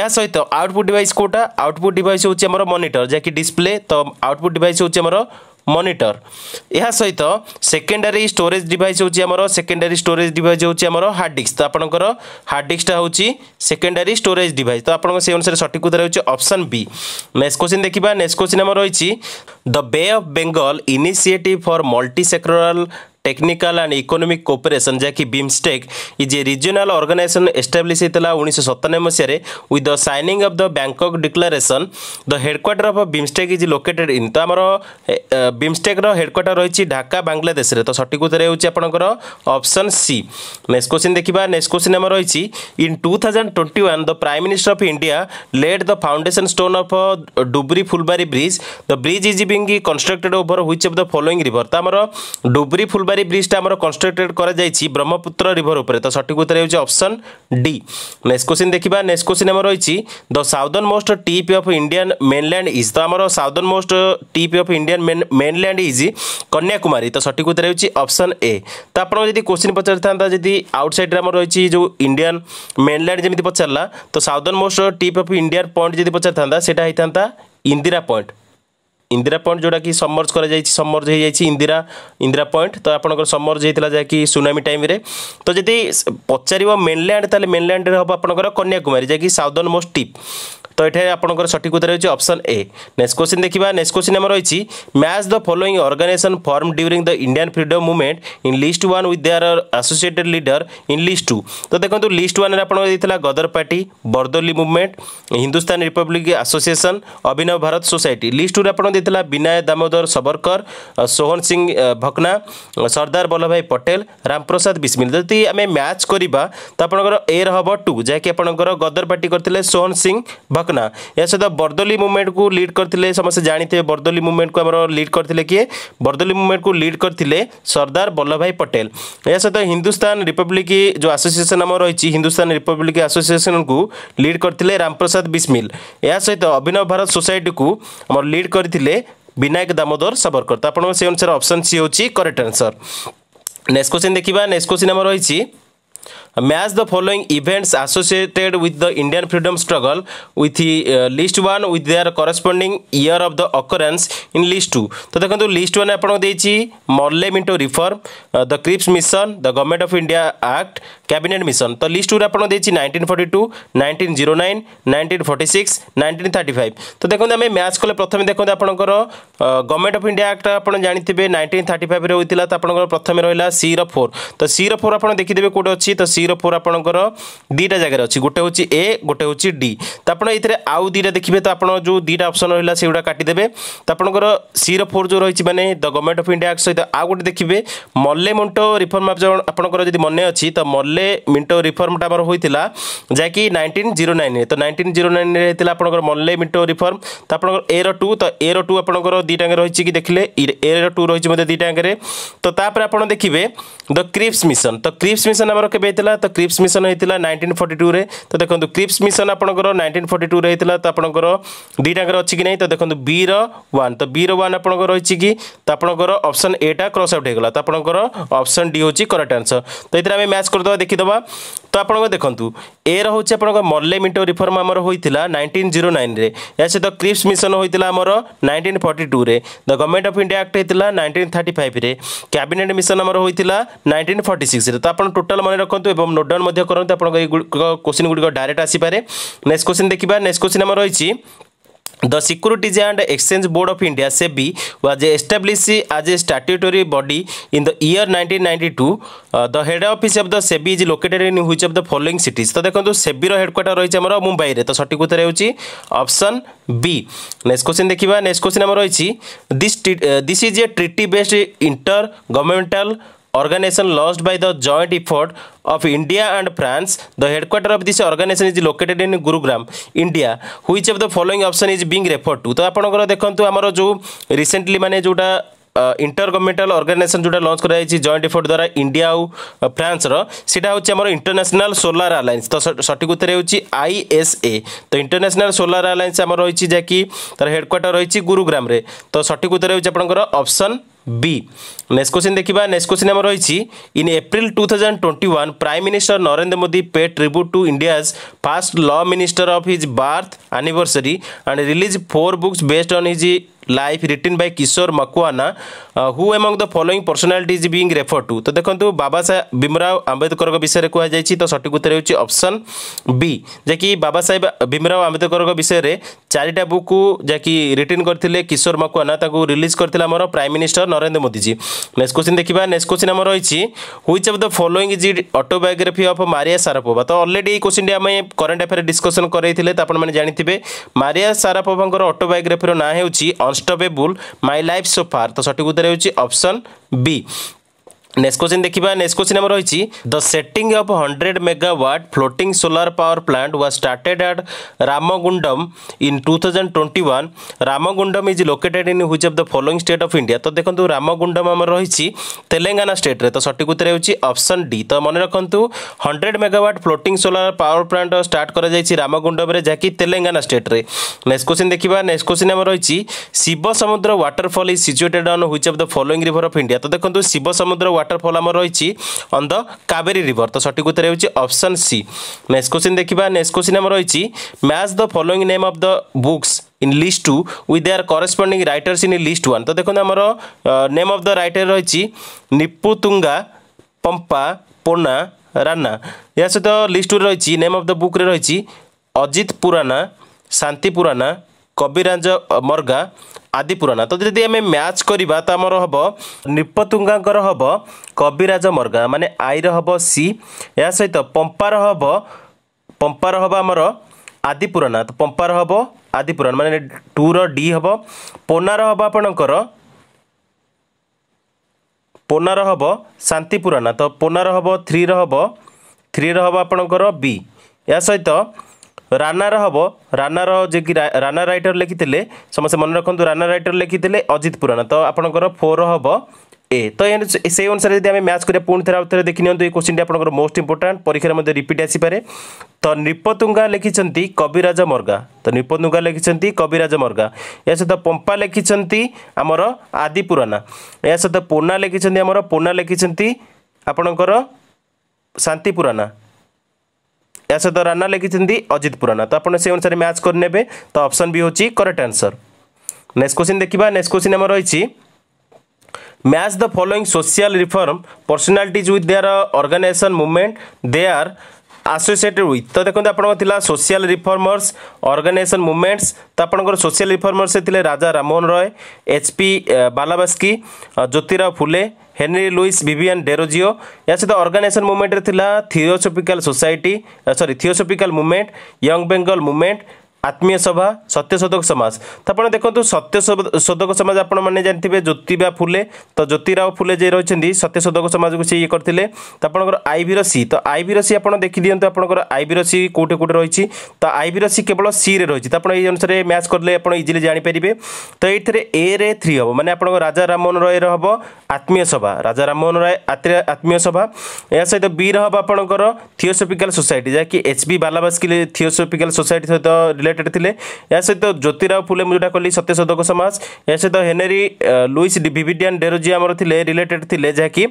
या सहित आउटपुट डिवाइस कौटा आउटपुट डिवाइस हूँ मॉनिटर जहाँकि डिस्प्ले तो आउटपुट डिवाइस हूँ ମନିଟର ଏହା ସହିତ ସେକେଣ୍ଡାରୀ ଷ୍ଟୋରେଜ୍ ଡିଭାଇସ୍ ହେଉଛି ଆମର ସେକେଣ୍ଡାରୀ ଷ୍ଟୋରେଜ୍ ଡିଭାଇସ୍ ହେଉଛି ଆମର ହାର୍ଡ଼ ଡିସ୍କ ତ ଆପଣଙ୍କର ହାର୍ଡ଼ ଡିସ୍କଟା ହେଉଛି ସେକେଣ୍ଡାରୀ ଷ୍ଟୋରେଜ୍ ଡିଭାଇସ୍ ତ ଆପଣଙ୍କ ସେଇ ଅନୁସାରେ ସଠିକ୍ ଉତ୍ତର ହେଉଛି ଅପସନ୍ ବି ନେକ୍ସଟ କୋଶ୍ଚିନ୍ ଦେଖିବା ନେକ୍ସଟ କୋଶ୍ଚିନ୍ ଆମର ରହିଛି the bay of Bengal initiative for multi sectoral technical and economic cooperation ಜಾಕಿ BIMSTEC is a regional organisation establish ହେଇଥିଲା ଉଣେଇଶହ ସତାନବେ ମସିହାରେ with the signing of the Bangkok declaration the headquarter of BIMSTEC is located in ତ ଆମର ବିମ୍ଷ୍ଟେକ୍ର headquarter ରହିଛି ଢାକା ବାଂଲାଦେଶରେ ତ ସଠିକ୍ ଉତ୍ତର ହେଉଛି ଆପଣଙ୍କର ଅପସନ୍ ସି ନେକ୍ସଟ କୋଶ୍ଚିନ୍ ଦେଖିବା ନେକ୍ସଟ କୋଶ୍ଚିନ୍ ଆମର ରହିଛି in two thousand twenty one the prime minister of India laid the foundation stone of Dhubri Phulbari bridge the bridge is being constructed over which of the following river ତ ଆମର ଡୁବ୍ରି ଫୁଲ ବାରି ବ୍ରିଜ୍ଟା ଆମର କନଷ୍ଟ୍ରକ୍ଟେଡ୍ କରାଯାଇଛି Brahmaputra river ଉପରେ ତ ସଠିକ୍ ଉତ୍ତର ହେଉଛି ଅପସନ୍ ଡି ନେକ୍ସଟ କୋଶ୍ଚିନ୍ ଦେଖିବା ନେକ୍ସଟ କୋଶ୍ଚିନ୍ ଆମର ରହିଛି the southernmost tip of Indian mainland is ତ ଆମର southernmost tip of Indian mainland is Kanyakumari ତ ସଠିକ୍ ଉତ୍ତର ହେଉଛି ଅପସନ୍ ଏ ତ ଆପଣଙ୍କୁ ଯଦି କୋଶ୍ଚିନ୍ ପଚାରିଥାନ୍ତା ଯଦି ଆଉଟସାଇଡ଼୍ରେ ଆମର ରହିଛି ଯେଉଁ ଇଣ୍ଡିଆନ୍ ମେନ୍ଲ୍ୟାଣ୍ଡ ଯେମିତି ପଚାରିଲା ତ southernmost tip of Indian point ଯଦି ପଚାରିଥାନ୍ତା ସେଇଟା ହେଇଥାନ୍ତା ଇନ୍ଦିରା ପଏଣ୍ଟ ইন্দিরা পয়েন্ট যেটাকি সমর্জ করা যাই সমর্জ হয়ে যাই ইন্দিরা ইন্দিরা পয়েন্ট তো আপনার সমর্জ হয়েছিল যা কি সুনামি টাইমে তো যদি পচার মেনল্যান্ড তাহলে মেনল্যান্ডে হব আপনার কন্যাকুমারী যা কি সাউদর্ন মোস্ট টিপ तो ये आपंकर सठिक उत्तर हो अप्सन ए नेक्स्ट क्वेश्चन देखा नेक्स्ट क्वेश्चन आम रही match the following organisation formed during the Indian freedom movement in list one with their associated leader in list two तो देखो लिस्ट वन आपड़ा Ghadar party Bardoli movement Hindustan republic association Abhinav Bharat society list two आपड़ा विनायक दामोदर सबरकर सोहन सिंह भकना सर्दार वल्लभ भाई पटेल रामप्रसाद बिस्मिल जदि आम match करवा तो आप ए रहा टू जहाँकि आप गदर पार्टी करते सोहन सिंह भकना ना या सहित बर्दली मुवमेंट को लीड करते समस्ते जानते हैं बर्दली मुवमेंट को आम लीड करते किए बर्दली मुवमेंट को लीड करते सर्दार वल्लभ भाई पटेल या सहित हिंदुस्तान रिपब्लिक जो आसोसीएसन आम रही हिंदुस्तान रिपब्लिक आसोसीएसन को लीड करते रामप्रसाद बिस्मिल या सहित अभिनव भारत सोसाइटी को आम लीड करते विनायक दामोदर साबरकर तो आप अनुसार ऑप्शन सी हूँ करेक्ट नेक्स्ट क्वेश्चन देखा नेक्स्ट क्वेश्चन आम रही match the following events associated with the Indian freedom struggle with the, uh, list 1 with their corresponding year of the occurrence in list 2 তো দেখন্তু list 1 আপনাকে দেইছি Morley Minto reform the Cripps mission the government of India act cabinet mission তো list 2 রে আপনাকে দেইছি 1942 1909 1946 1935 তো দেখন্তু আমি match কলে প্রথমে দেখন্তু আপনাদের গভর্নমেন্ট অফ ইন্ডিয়া আক্ট আপনারা জানিথিবে 1935 রে হইতিলা তো আপনাদের প্রথমে রহিলা সি র 4 তো সি র 4 আপনারা দেখিদেবে কোড আছে ଅଛି ତ ସିର ଫୋର୍ ଆପଣଙ୍କର ଦୁଇଟା ଜାଗାରେ ଅଛି ଗୋଟେ ହେଉଛି ଏ ଗୋଟେ ହେଉଛି ଡି ତ ଆପଣ ଏଥିରେ ଆଉ ଦୁଇଟା ଦେଖିବେ ତ ଆପଣ ଯେଉଁ ଦୁଇଟା ଅପସନ୍ ରହିଲା ସେଗୁଡ଼ା କାଟିଦେବେ ତ ଆପଣଙ୍କର ସିର ଫୋର୍ ଯେଉଁ ରହିଛି ମାନେ the government of India act ସହିତ ଆଉ ଗୋଟେ ଦେଖିବେ ମଲେ ମେଣ୍ଟ ରିଫର୍ମ ଆପଣଙ୍କର ଯଦି ମନେ ଅଛି ତ ମଲେ ମିଣ୍ଟୋ ରିଫର୍ମଟା ଆମର ହୋଇଥିଲା ଯାହାକି ନାଇଣ୍ଟିନ୍ ଜିରୋ ନାଇନ୍ରେ ତ ନାଇଣ୍ଟିନ୍ ଜିରୋ ନାଇନ୍ରେ ହେଇଥିଲା ଆପଣଙ୍କର ମଲେ ମିଣ୍ଟୋ ରିଫର୍ମ ତ ଆପଣଙ୍କର ଏର ଟୁ ତ ଏର ଟୁ ଆପଣଙ୍କର ଦୁଇଟା ଦୁଇଟାଙ୍କ ରହିଛି କି ଦେଖିଲେ ଏର ଟୁ ରହିଛି ମଧ୍ୟ ଦୁଇଟା ଆଗରେ ତ ତାପରେ ଆପଣ ଦେଖିବେ ଦ କ୍ରିପ୍ସ ମିଶନ ତ କ୍ରିପ୍ସ ମିଶନ ଆମର केबे हेतला क्रिप्स मिशन हेतला 1942 रे त देखंतु क्रिप्स मिशन आपनकर 1942 रे हेतला त आपनकर दिटाकर अछि कि नै त देखंतु बी रो 1 बी रो 1 आपनकर कि त आपनकर ऑप्शन ए आउट हे तो त आपनकर डी होछि करेक्ट आंसर त इतरा हम मैच कर दो ତ ଆପଣଙ୍କ ଦେଖନ୍ତୁ ଏର ହେଉଛି ଆପଣଙ୍କ ମର୍ଲେ ମିଣ୍ଟୋ ରିଫର୍ମ ଆମର ହୋଇଥିଲା ନାଇଣ୍ଟିନ୍ ଜିରୋ ନାଇନ୍ରେ ଏହା ସହିତ କ୍ରିପ୍ସ ମିଶନ ହୋଇଥିଲା ଆମର ନାଇଣ୍ଟିନ୍ ଫର୍ଟି ଟୁରେ the government of India act ହୋଇଥିଲା ନାଇଣ୍ଟିନ୍ ଥାର୍ଟି ଫାଇଭରେ କ୍ୟାବିନେଟ୍ ମିଶନ ଆମର ହୋଇଥିଲା ନାଇଣ୍ଟିନ୍ ଫର୍ଟି ସିକ୍ସରେ ତ ଆପଣ ଟୋଟାଲ୍ ମନେ ରଖନ୍ତୁ ଏବଂ ନୋଟ୍ ଡାଉନ୍ ମଧ୍ୟ କରନ୍ତୁ ଆପଣଙ୍କ ଏଇ କୋଶ୍ଚିନ୍ ଗୁଡ଼ିକ ଡାଇରେକ୍ଟ ଆସିପାରେ ନେକ୍ସଟ କୋଶ୍ଚିନ୍ ଦେଖିବା ନେକ୍ସଟ କୋଶ୍ଚିନ୍ ଆମର ରହିଛି The Securities and Exchange Board of India SEBI was established as a statutory body in the year 1992. Uh, the head office of the SEBI is located in which of the following cities? तो देखो SEBI रो headquarter रही है हमारा मुंबई रे तो सटीक उत्तर होची ऑप्शन बी नेक्स्ट क्वेश्चन देखिबा नेक्स्ट क्वेश्चन हमर रही this this is a treaty based intergovernmental organization launched by the joint effort of India and France. The headquarter of this organization is located in Gurugram, India. Which of the following option is being referred to? तो ଆପଣଙ୍କର ଦେଖନ୍ତୁ ଆମର ଯେଉଁ recently ମାନେ ଯେଉଁଟା intergovernmental organisation ଯେଉଁଟା launch କରାଯାଇଛି joint effort ଦ୍ୱାରା ଇଣ୍ଡିଆ ଆଉ ଫ୍ରାନ୍ସର ସେଇଟା ହେଉଛି ଆମର ଇଣ୍ଟରନ୍ୟାସନାଲ୍ ସୋଲାର ଆଲାଏନ୍ସ ତ ସଠିକ୍ ଉତ୍ତର ହେଉଛି ଆଇଏସ୍ଏ ତ ଇଣ୍ଟରନ୍ୟାସନାଲ୍ ସୋଲାର ଆଲାଏନ୍ସ ଆମର ରହିଛି ଯାହାକି ତା'ର ହେଡ଼କ୍ୱାର୍ଟର ରହିଛି ଗୁରୁଗ୍ରାମରେ ତ ସଠିକ୍ ଉତ୍ତର ହେଉଛି ଆପଣଙ୍କର ଅପସନ୍ বি নেক্সট কোশ্চিন দেখিবা নেক্সট কোশ্চিন আমার রয়েছে in April two thousand twenty one prime minister Narendra Modi pay tribute to India's first law minister of his birth anniversary and release four books based on his life written by Kishor Makwana who among the following personalities being refer to তো দেখুন বাবা সাহেব ভীমরাও আম্বেদকর বিষয়ে কুহযাই তো সঠিক উত্তর হচ্ছে option B যা কি বাবা সাহেব ভীমরাও আম্বেদকর বিষয়ে চারিটা বুক যা কি রিটিন করে কিশোর মকওয়ানা তাকে রিলিজ করে আমার prime minister Narendra Modiji next question দেখা নেক্সট কোশ্চিন আমার রয়েছে which of the following is the autobiography of Maria Sharapova তো অলরেডি এই কোশ্চিনটি আমি করেন্ট আফেয়ার ডিসকসন করাইলে তো আপনার জাঁথে মারিয়া সারাপোভাঙ্কর অটোবায়োগ্রাফির না হচ্ছে अनस्टपेबुल माइ लाइफ सोफार तो सठिक उत्तर होप्शन बी নেক্সট কোশ্চিন দেখিবা নেক্সট কোশ্চিন আমার রয়েছে the setting of hundred megawatt floating solar power plant was started at Ramagundam in two thousand twenty one Ramagundam is located in which of the following state of India তো দেখুন রামগুন্ডম আমার রয়েছে তেলেঙ্গানা স্টেট্রে তো সঠিক উত্তর হচ্ছে অপশন ডি তো মনে রাখতু hundred megawatt floating solar power plant start করা যাই রামগুন্ডমে যা কি তেলেঙ্গানা স্টেট্রে নেক্সট কোশ্চিন দেখিবা নেক্সট কোশ্চিন আমার রয়েছে Shiva Samudra waterfall is situated on which of the following river of India তো দেখুন শিব সমুদ্র ওয়াটার ୱାଟରଫଲ୍ ଆମର ରହିଛି ଅନ୍ ଦ କାବେରୀ ରିଭର୍ ତ ସଠିକ୍ ଉତ୍ତର ହେଉଛି ଅପସନ୍ ସି ନେକ୍ସଟ କୋଶ୍ଚିନ୍ ଦେଖିବା ନେକ୍ସଟ କୋଶ୍ଚିନ୍ ଆମର ରହିଛି match the following name of the books in list two with their corresponding writers in list one তো দেখুন আমার নেম অফ দ রাইটর রয়েছে নিপুতুঙ্গা পম্পা পোনা রানা এর সহ লিস্ট টু রয়েছে নেম অফ দ বুক্রে রয়েছে অজিত পুরানা শান্তি পুরানা କବିରାଜ ମର୍ଗା ଆଦି ପୁରାଣ ତ ଯଦି ଆମେ ମ୍ୟାଚ୍ କରିବା ତ ଆମର ହେବ ନିପତୁଙ୍ଗାଙ୍କର ହେବ କବିରାଜ ମର୍ଗା ମାନେ ଆଇର ହେବ ସି ଏହା ସହିତ ପମ୍ପାର ହେବ ପମ୍ପାର ହେବ ଆମର ଆଦି ପୁରାଣ ତ ପମ୍ପାର ହେବ ଆଦି ପୁରାଣ ମାନେ ଟୁର ଡି ହେବ ପୋନାର ହେବ ଆପଣଙ୍କର ପୋନାର ହେବ ଶାନ୍ତି ପୁରାଣ ତ ପୋନାର ହେବ ଥ୍ରୀର ହେବ ଥ୍ରୀର ହେବ ଆପଣଙ୍କର ବି ଏହା ସହିତ ରାନାର ହେବ ରାନାର ଯେ କି ରାନା ରାଇଟର ଲେଖିଥିଲେ ସମସ୍ତେ ମନେ ରଖନ୍ତୁ ରାନା ରାଇଟର ଲେଖିଥିଲେ ଅଜିତ ପୁରାଣ ତ ଆପଣଙ୍କର ଫୋର ହେବ ଏ ତ ସେଇ ଅନୁସାରେ ଯଦି ଆମେ ମ୍ୟାଚ୍ କରିବା ପୁଣି ଥରେ ଆଉ ଥରେ ଦେଖିନିଅନ୍ତୁ ଏ କୋଶ୍ଚିନ୍ଟି ଆପଣଙ୍କର ମୋଷ୍ଟ ଇମ୍ପୋର୍ଟାଣ୍ଟ ପରୀକ୍ଷାରେ ମଧ୍ୟ ରିପିଟ୍ ଆସିପାରେ ତ ନିପତୁଙ୍ଗା ଲେଖିଛନ୍ତି କବିରାଜ ମର୍ଗା ତ ନିପତୁଙ୍ଗା ଲେଖିଛନ୍ତି କବିରାଜ ମର୍ଗା ଏହା ସହିତ ପମ୍ପା ଲେଖିଛନ୍ତି ଆମର ଆଦି ପୁରାଣା ଏହା ସହିତ ପୋନା ଲେଖିଛନ୍ତି ଆମର ପୋନା ଲେଖିଛନ୍ତି ଆପଣଙ୍କର ଶାନ୍ତି ପୁରାଣା या सहित राना लिखिंट अजित पुराना तो आपने अनुसार मैच करे तो अप्सन भी हूँ करेक्ट आंसर नेक्स्ट क्वेश्चन देखा नेक्स्ट क्वेश्चन आम रही match the following social reform personality with their organisation movement they are associated with তো দেখুন আপনার লা সোশিয়াল রিফর্মর্স অর্গানাইজেসন মুভমেন্টস তো আপনার সোশিয়াল রিফর্মর্স লে Raja Rammohan Roy H P Blavatsky Jyotirao Phule Henry Louis Vivian Derozio ইয়া সহ অর্গানাইজেসন মুভমেন্টরে লা theosophical society sorry theosophical movement young Bengal movement Atmiya Sabha Satyashodhak সমাজ তো আপনার দেখুন সত্যশোধক সমাজ আপনার জানিবে জ্যোতিবা ফুলে তো জ্যোতিরাও ফুলে যে রয়েছেন সত্যশোধক সমাজকে সে ইয়ে করলে তো আপনার আইভি রসি তো আইভি রসি আপনার দেখি দিও আপনার আইভি রসি কোটি কোটি রয়েছে তো আইভি রসি কেবল সি রে রয়েছে তো আপনার এই অনুসারে ম্যাচ করলে আপনার ইজিলি জাঁপারে তো এইথে এ রে থ্রি হব মানে আপনার রাজা রামমোহন রয়ের হব আত্মীয় সভা রাজা রামমোহন রায় আত্মীয় সভা এর সহ বি রে হব আপনার থিওসফিকাল সোসাইটি যা কি এচ বালাবাসকিল থিওসফিকাল সোসাইটি সহ ରିଲେଟେଡ୍ ଥିଲେ ଏହା ସହିତ ଜ୍ୟୋତିରାଓ ଫୁଲେ ମୁଁ ଯେଉଁଟା କହିଲି ସତ୍ୟଶୋଧକ ସମାସ ଏହା ସହିତ ହେନେରୀ ଲୁଇସ୍ ଭିଭିଡିଆନ୍ ଡେରୋଜି ଆମର ଥିଲେ ରିଲେଟେଡ୍ ଥିଲେ ଯାହାକି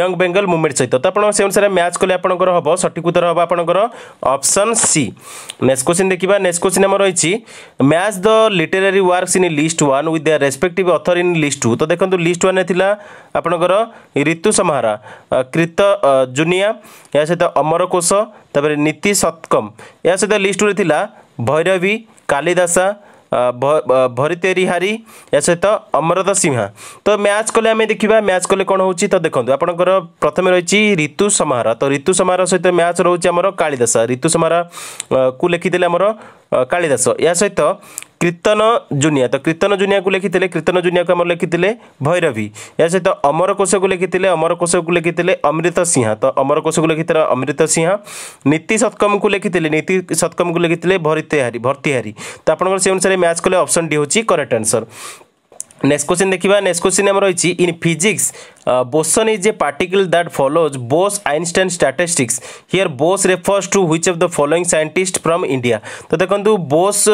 ୟଙ୍ଗ ବେଙ୍ଗଲ ମୁଭମେଣ୍ଟ ସହିତ ତ ଆପଣ ସେ ଅନୁସାରେ ମ୍ୟାଚ୍ କଲେ ଆପଣଙ୍କର ହେବ ସଠିକ ଉତ୍ତର ହେବ ଆପଣଙ୍କର ଅପସନ୍ ସି ନେକ୍ସଟ କୋଶ୍ଚିନ୍ ଦେଖିବା ନେକ୍ସଟ କୋଶ୍ଚିନ୍ ଆମର ରହିଛି match the literary works in list one with their respective author in list two ତ ଦେଖନ୍ତୁ ଲିଷ୍ଟ ୱାନ୍ରେ ଥିଲା ଆପଣଙ୍କର ঋতু ସମାହାରା କୀର୍ତ୍ତ ଜୁନିଆ ଏହା ସହିତ ଅମର କୋଷ ତାପରେ ନୀତି ସତ୍କମ୍ ଏହା ସହିତ ଲିଷ୍ଟ ଟୁରେ ଥିଲା ভৈরবী কালিদাসা ভরিতেরিহারি ଏହା ସହିତ ଅମରତ ସିଂହା ତ ମ୍ୟାଚ୍ କଲେ ଆମେ ଦେଖିବା ମ୍ୟାଚ୍ କଲେ କ'ଣ ହେଉଛି ତ ଦେଖନ୍ତୁ ଆପଣଙ୍କର ପ୍ରଥମେ ରହିଛି ରିତୁ ସମାହାର ତ ରିତୁ ସମାହାର ସହିତ ମ୍ୟାଚ୍ ରହୁଛି ଆମର କାଳିଦାସ ରିତୁ ସମାହାରକୁ ଲେଖିଦେଲେ ଆମର କାଳିଦାସ ଏହା ସହିତ କୀର୍ତ୍ତନ ଜୁନିଆ ତ କୀର୍ତ୍ତନ ଜୁନିଆକୁ ଲେଖିଥିଲେ କୀର୍ତ୍ତନ ଜୁନିଆକୁ ଆମର ଲେଖିଥିଲେ ଭୈରବୀ ଏହା ସହିତ ଅମର କୋଷକୁ ଲେଖିଥିଲେ ଅମର କୋଷକୁ ଲେଖିଥିଲେ ଅମୃତ ସିଂହା ତ ଅମର କୋଷକୁ ଲେଖିଥିଲେ ଅମୃତ ସିଂହା ନୀତି ସତ୍କମକୁ ଲେଖିଥିଲେ ନୀତି ସତ୍କମକୁ ଲେଖିଥିଲେ ଭରିତେହାରୀ ଭର୍ତ୍ତିହାରୀ ତ ଆପଣଙ୍କର ସେ ଅନୁସାରେ ମ୍ୟାଚ୍ କଲେ ଅପସନ୍ ଡି ହେଉଛି କରେକ୍ଟ ଆନ୍ସର ନେକ୍ସଟ क्वेश्चन देखा नेक्स्ट क्वेश्चन आम रही in physics uh, boson is a particle that follows Bose-Einstein statistics. Here Bose refers to which of the following scientist from India. तो देखंतु Bose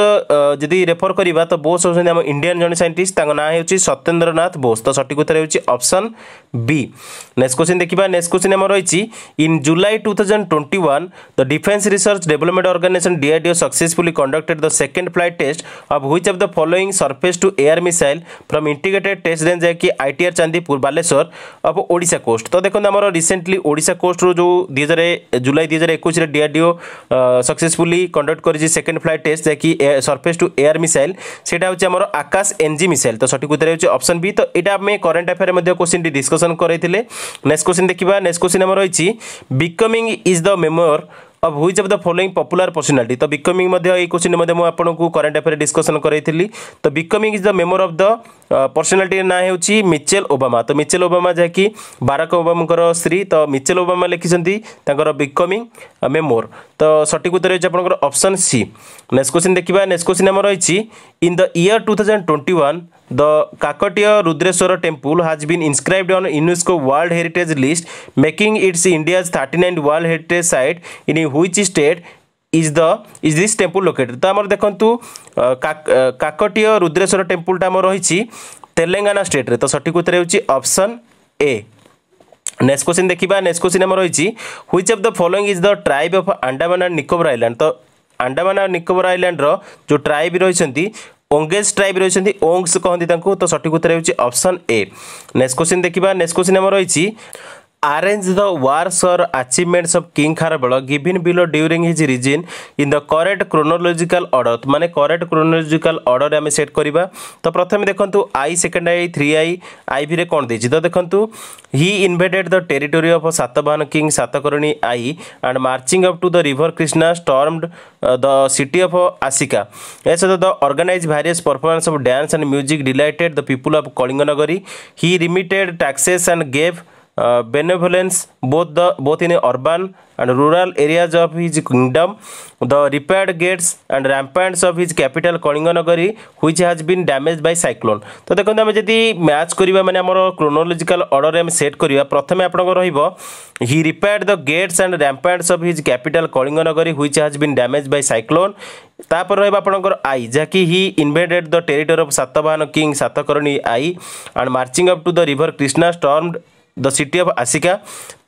जदि refer करिबा तो Bose होसनि हम Indian जन साइंटिस्ट तांग नाम हेउची सत्येंद्रनाथ बोस तो सटिक उत्तर हेउची ऑप्शन बी नेक्स्ट क्वेश्चन देखिबा नेक्स्ट क्वेश्चन हम रहिछि in July 2021 the defence research development organisation DRDO successfully conducted the second flight test of which of the following surface to air missile from integrated test range जाकि ITR Chandipur Baleshwar of Odisha coast ତ ଦେଖନ୍ତୁ ଆମର recently Odisha କୋଷ୍ଟରୁ ଯେଉଁ ଦୁଇ ହଜାର ଜୁଲାଇ ଦୁଇ ହଜାର ଏକୋଇଶରେ ଡିଆର୍ଡିଓ ସକ୍ସେସଫୁଲି କଣ୍ଡକ୍ଟ କରିଛି ସେକେଣ୍ଡ ଫ୍ଲାଇଟ୍ ଟେଷ୍ଟ ଯାହାକି ସର୍ଫେସ୍ ଟୁ ଏୟାର ମିସାଇଲ୍ ସେଇଟା ହେଉଛି ଆମର ଆକାଶ ଏନ୍ଜି ମିସାଇଲ୍ ତ ସଠିକ୍ ଉତ୍ତର ହେଉଛି ଅପସନ୍ ବି ତ ଏଇଟା ଆମେ କରେଣ୍ଟ ଆଫେୟାର ମଧ୍ୟ କୋଶ୍ଚିନ୍ଟି ଡିସ୍କସନ୍ କରାଇଥିଲେ ନେକ୍ସଟ କୋଶ୍ଚିନ୍ ଦେଖିବା ନେକ୍ସଟ କୋଶ୍ଚିନ୍ ଆମର ରହିଛି becoming is the memoir of which of the following popular personality ତ ବିକମିଂ ମଧ୍ୟ ଏଇ କୋଶ୍ଚିନ୍ ମଧ୍ୟ ମୁଁ ଆପଣଙ୍କୁ କରେଣ୍ଟ ଆଫେୟାର ଡିସ୍କସନ୍ କରାଇଥିଲି ତ becoming is the memoir of the ପର୍ସନାଲିଟିର ନାଁ ହେଉଛି ମିଚେଲ ଓବାମା ତ ମିଚେଲ ଓବାମା ଯାହାକି ବାରାକ ଓବାମାଙ୍କର ସ୍ତ୍ରୀ ତ ମିଚେଲ ଓବାମା ଲେଖିଛନ୍ତି ତାଙ୍କର ବିକମିଂ ମେମୋର ତ ସଠିକ୍ ଉତ୍ତର ହେଉଛି ଆପଣଙ୍କର ଅପସନ୍ ସି ନେକ୍ସଟ କୋଶ୍ଚିନ୍ ଦେଖିବା ନେକ୍ସଟ କୋଶ୍ଚିନ୍ ଆମର ରହିଛି in the year two thousand twenty one The Kakatiya Rudreswara temple has been inscribed on UNESCO World Heritage List, making it India's 39th World Heritage Site, in which state is the is this temple located? तो आमर देखंतु काकटीय Rudreshwar temple टा आमर रही तेलेंगाना state रे तो सठिक उत्तर होची ऑप्शन ए নেক্সট কোশ্চিন দেখিবা নেক্সট কোশ্চিন আমার রয়েছে which of the following is the tribe of Andaman and Nicobar island তো আন্ডামান আর নিকোবর আইল্যান্ডর যে ট্রাইব রয়েছেন ओङ्गेज ट्राइब रहेछ ओङ्स कति सठिक हुन्छ अप्सन ए नेक्स्ट क्वेसन देखा नेक्स्ट क्वेसन आम रह arrange the wars or achievements of King Harbala given below during his regime in the correct chronological order মানে correct chronological order আমি সেট করিবা তো প্রথমে দেখন্তু i second i 3 i iv রে কোন দেছি তো দেখন্তু he invaded the territory of Satavahan king Satakarni i and marching up to the river Krishna stormed uh, the city of Asika as the organized various performance of dance and music delighted the people of Kalinganagari he remitted taxes and gave uh, uh, benevolence both the both in urban and rural areas of his kingdom the repaired gates and ramparts of his capital কলিঙ্গনগরী which has been damaged by cyclone তো দেখুন আমি যদি match করিবা মানে আমার ক্রোনোলোজিক্যাল অর্ডারে আমি set করিবা প্রথমে আপনার রহব he repaired the gates and ramparts of his capital Kalinganagari which has been damage by cyclone তারপর রহব আপনার আই যাকি he invaded the territory of Satavahana king Satakarni I and marching up to the river Krishna stormed the city of Asika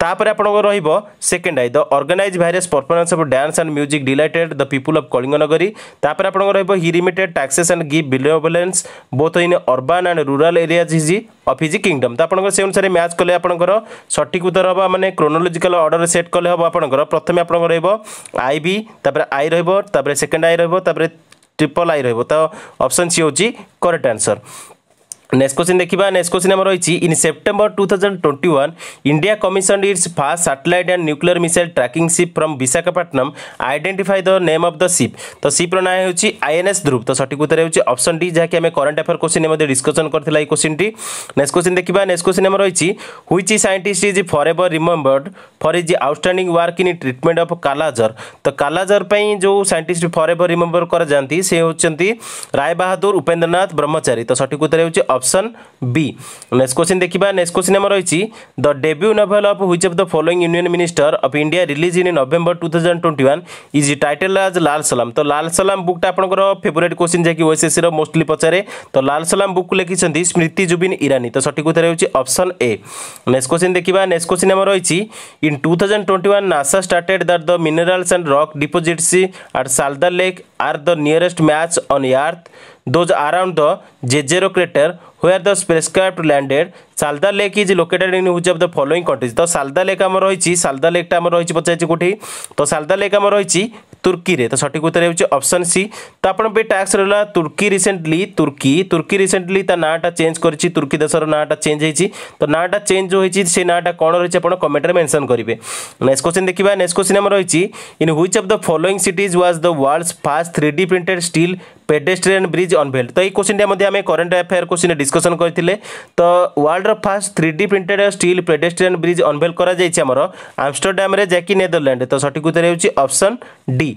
ତାପରେ ଆପଣଙ୍କର ରହିବ second I the organise various performance of dance and music delighted the people of Kalinganagari ତାପରେ ଆପଣଙ୍କର ରହିବ he ରିମିଟେଡ୍ taxes and give ବିଲେବଲେନ୍ସ both in urban and rural areas his of his kingdom ତ ଆପଣଙ୍କର ସେ ଅନୁସାରେ ମ୍ୟାଚ୍ କଲେ ଆପଣଙ୍କର ସଠିକ୍ ଉତ୍ତର ହେବ ମାନେ କ୍ରୋନୋଲୋଜିକାଲ ଅର୍ଡ଼ରରେ ସେଟ୍ କଲେ ହେବ ଆପଣଙ୍କର ପ୍ରଥମେ ଆପଣଙ୍କର ରହିବ ଆଇ ବି ତାପରେ ଆଇ ରହିବ ତାପରେ ସେକେଣ୍ଡ ଆଇ ରହିବ ତାପରେ ट्रिपल आई रो तो अप्सन सी हूँ करेक्ट आंसर नेक्स्ट क्वेश्चन देखा नेक्स्ट क्वेश्चन आम रही in September two thousand twenty one India commission its first satellite and nuclear missile tracking ship from Visakhapatnam identify the name of the ship तो सिप्र ना हो S ध्रुव तो सठिक उत्तर होप्शन डी जहाँकि आम करे अफेयर क्वेश्चन में डिस्कसन कर क्वेश्चन टी नेक्स्ट क्वेश्चन देखा नेक्स्ट क्वेश्चन आम रही who is scientist is forever remembered for his outstanding work in treatment of kala-azar तो कालाजर पर जो सैंटिस्ट फर एवर रिमेम्बर कर जाती से होती राय उपेन्द्रनाथ ब्रह्मचारी तो सठिक उत्तर होगी অপশন বি নেক্সট কোশ্চিন দেখবা নেক্সট কোশ্চিন আমার রয়েছে the debut novel of which of the following union minister of India release in November two thousand twenty one is titled as Lal Salaam তো লাল সালাম বুকটা আপনার ফেভরেট কোশ্চিন যাকি ওএসএসসির মোস্টলি পচারে তো লাল সালাম বুকু লিখিছেন স্মৃতি জুবিন ইরানি তো সঠিক উত্তর হচ্ছে অপশন এ নেক্সট কোশ্চিন দেখবা নেক্সট কোশ্চিন আমার রয়েছে in two thousand twenty one NASA started that the minerals and rock deposits at Salda lake are the nearest match on earth those around the Jezero crater where the spacecraft landed Salda lake is located in which of the following countries তো Salda lake আমার রয়েছে সালদা লেকটা আমার রয়েছে পচাইছে কোটি তো Salda lake আমার রয়েছে তুর্কিরে তো সঠিক উত্তর হচ্ছে অপশন সি তো আপনার ট্যাক্স রহলা তুর্কি রিসেন্টলি তুর্কি তুর্কি রিসেন্টলি তার নাটা চেঞ্জ করেছি তুর্কি দেশের নাটা চেঞ্জ হয়েছি তো নাটা চেঞ্জ হয়েছে সেই নাটা কোণ রয়েছে আপনার কমেন্টে মেনশন করবে নেক্সট কোশ্চিন দেখবা নেক্সট কোশ্চিন আমার রয়েছে in which of the following cities was the world's first three D printed steel pedestrian bridge unveiled তো এই কোশ্চিনটি মধ্যে আমি করেন্ট আফেয়ার কোশ্চিনে ডিসকসন করে তো ওয়ার্ল্ডর first three D printed steel pedestrian bridge unveil করা যাই আমার আমস্টরডামে জ্যাকি নেদরল্যান্ড তো সঠিক উত্তর হচ্ছে অপশন ডি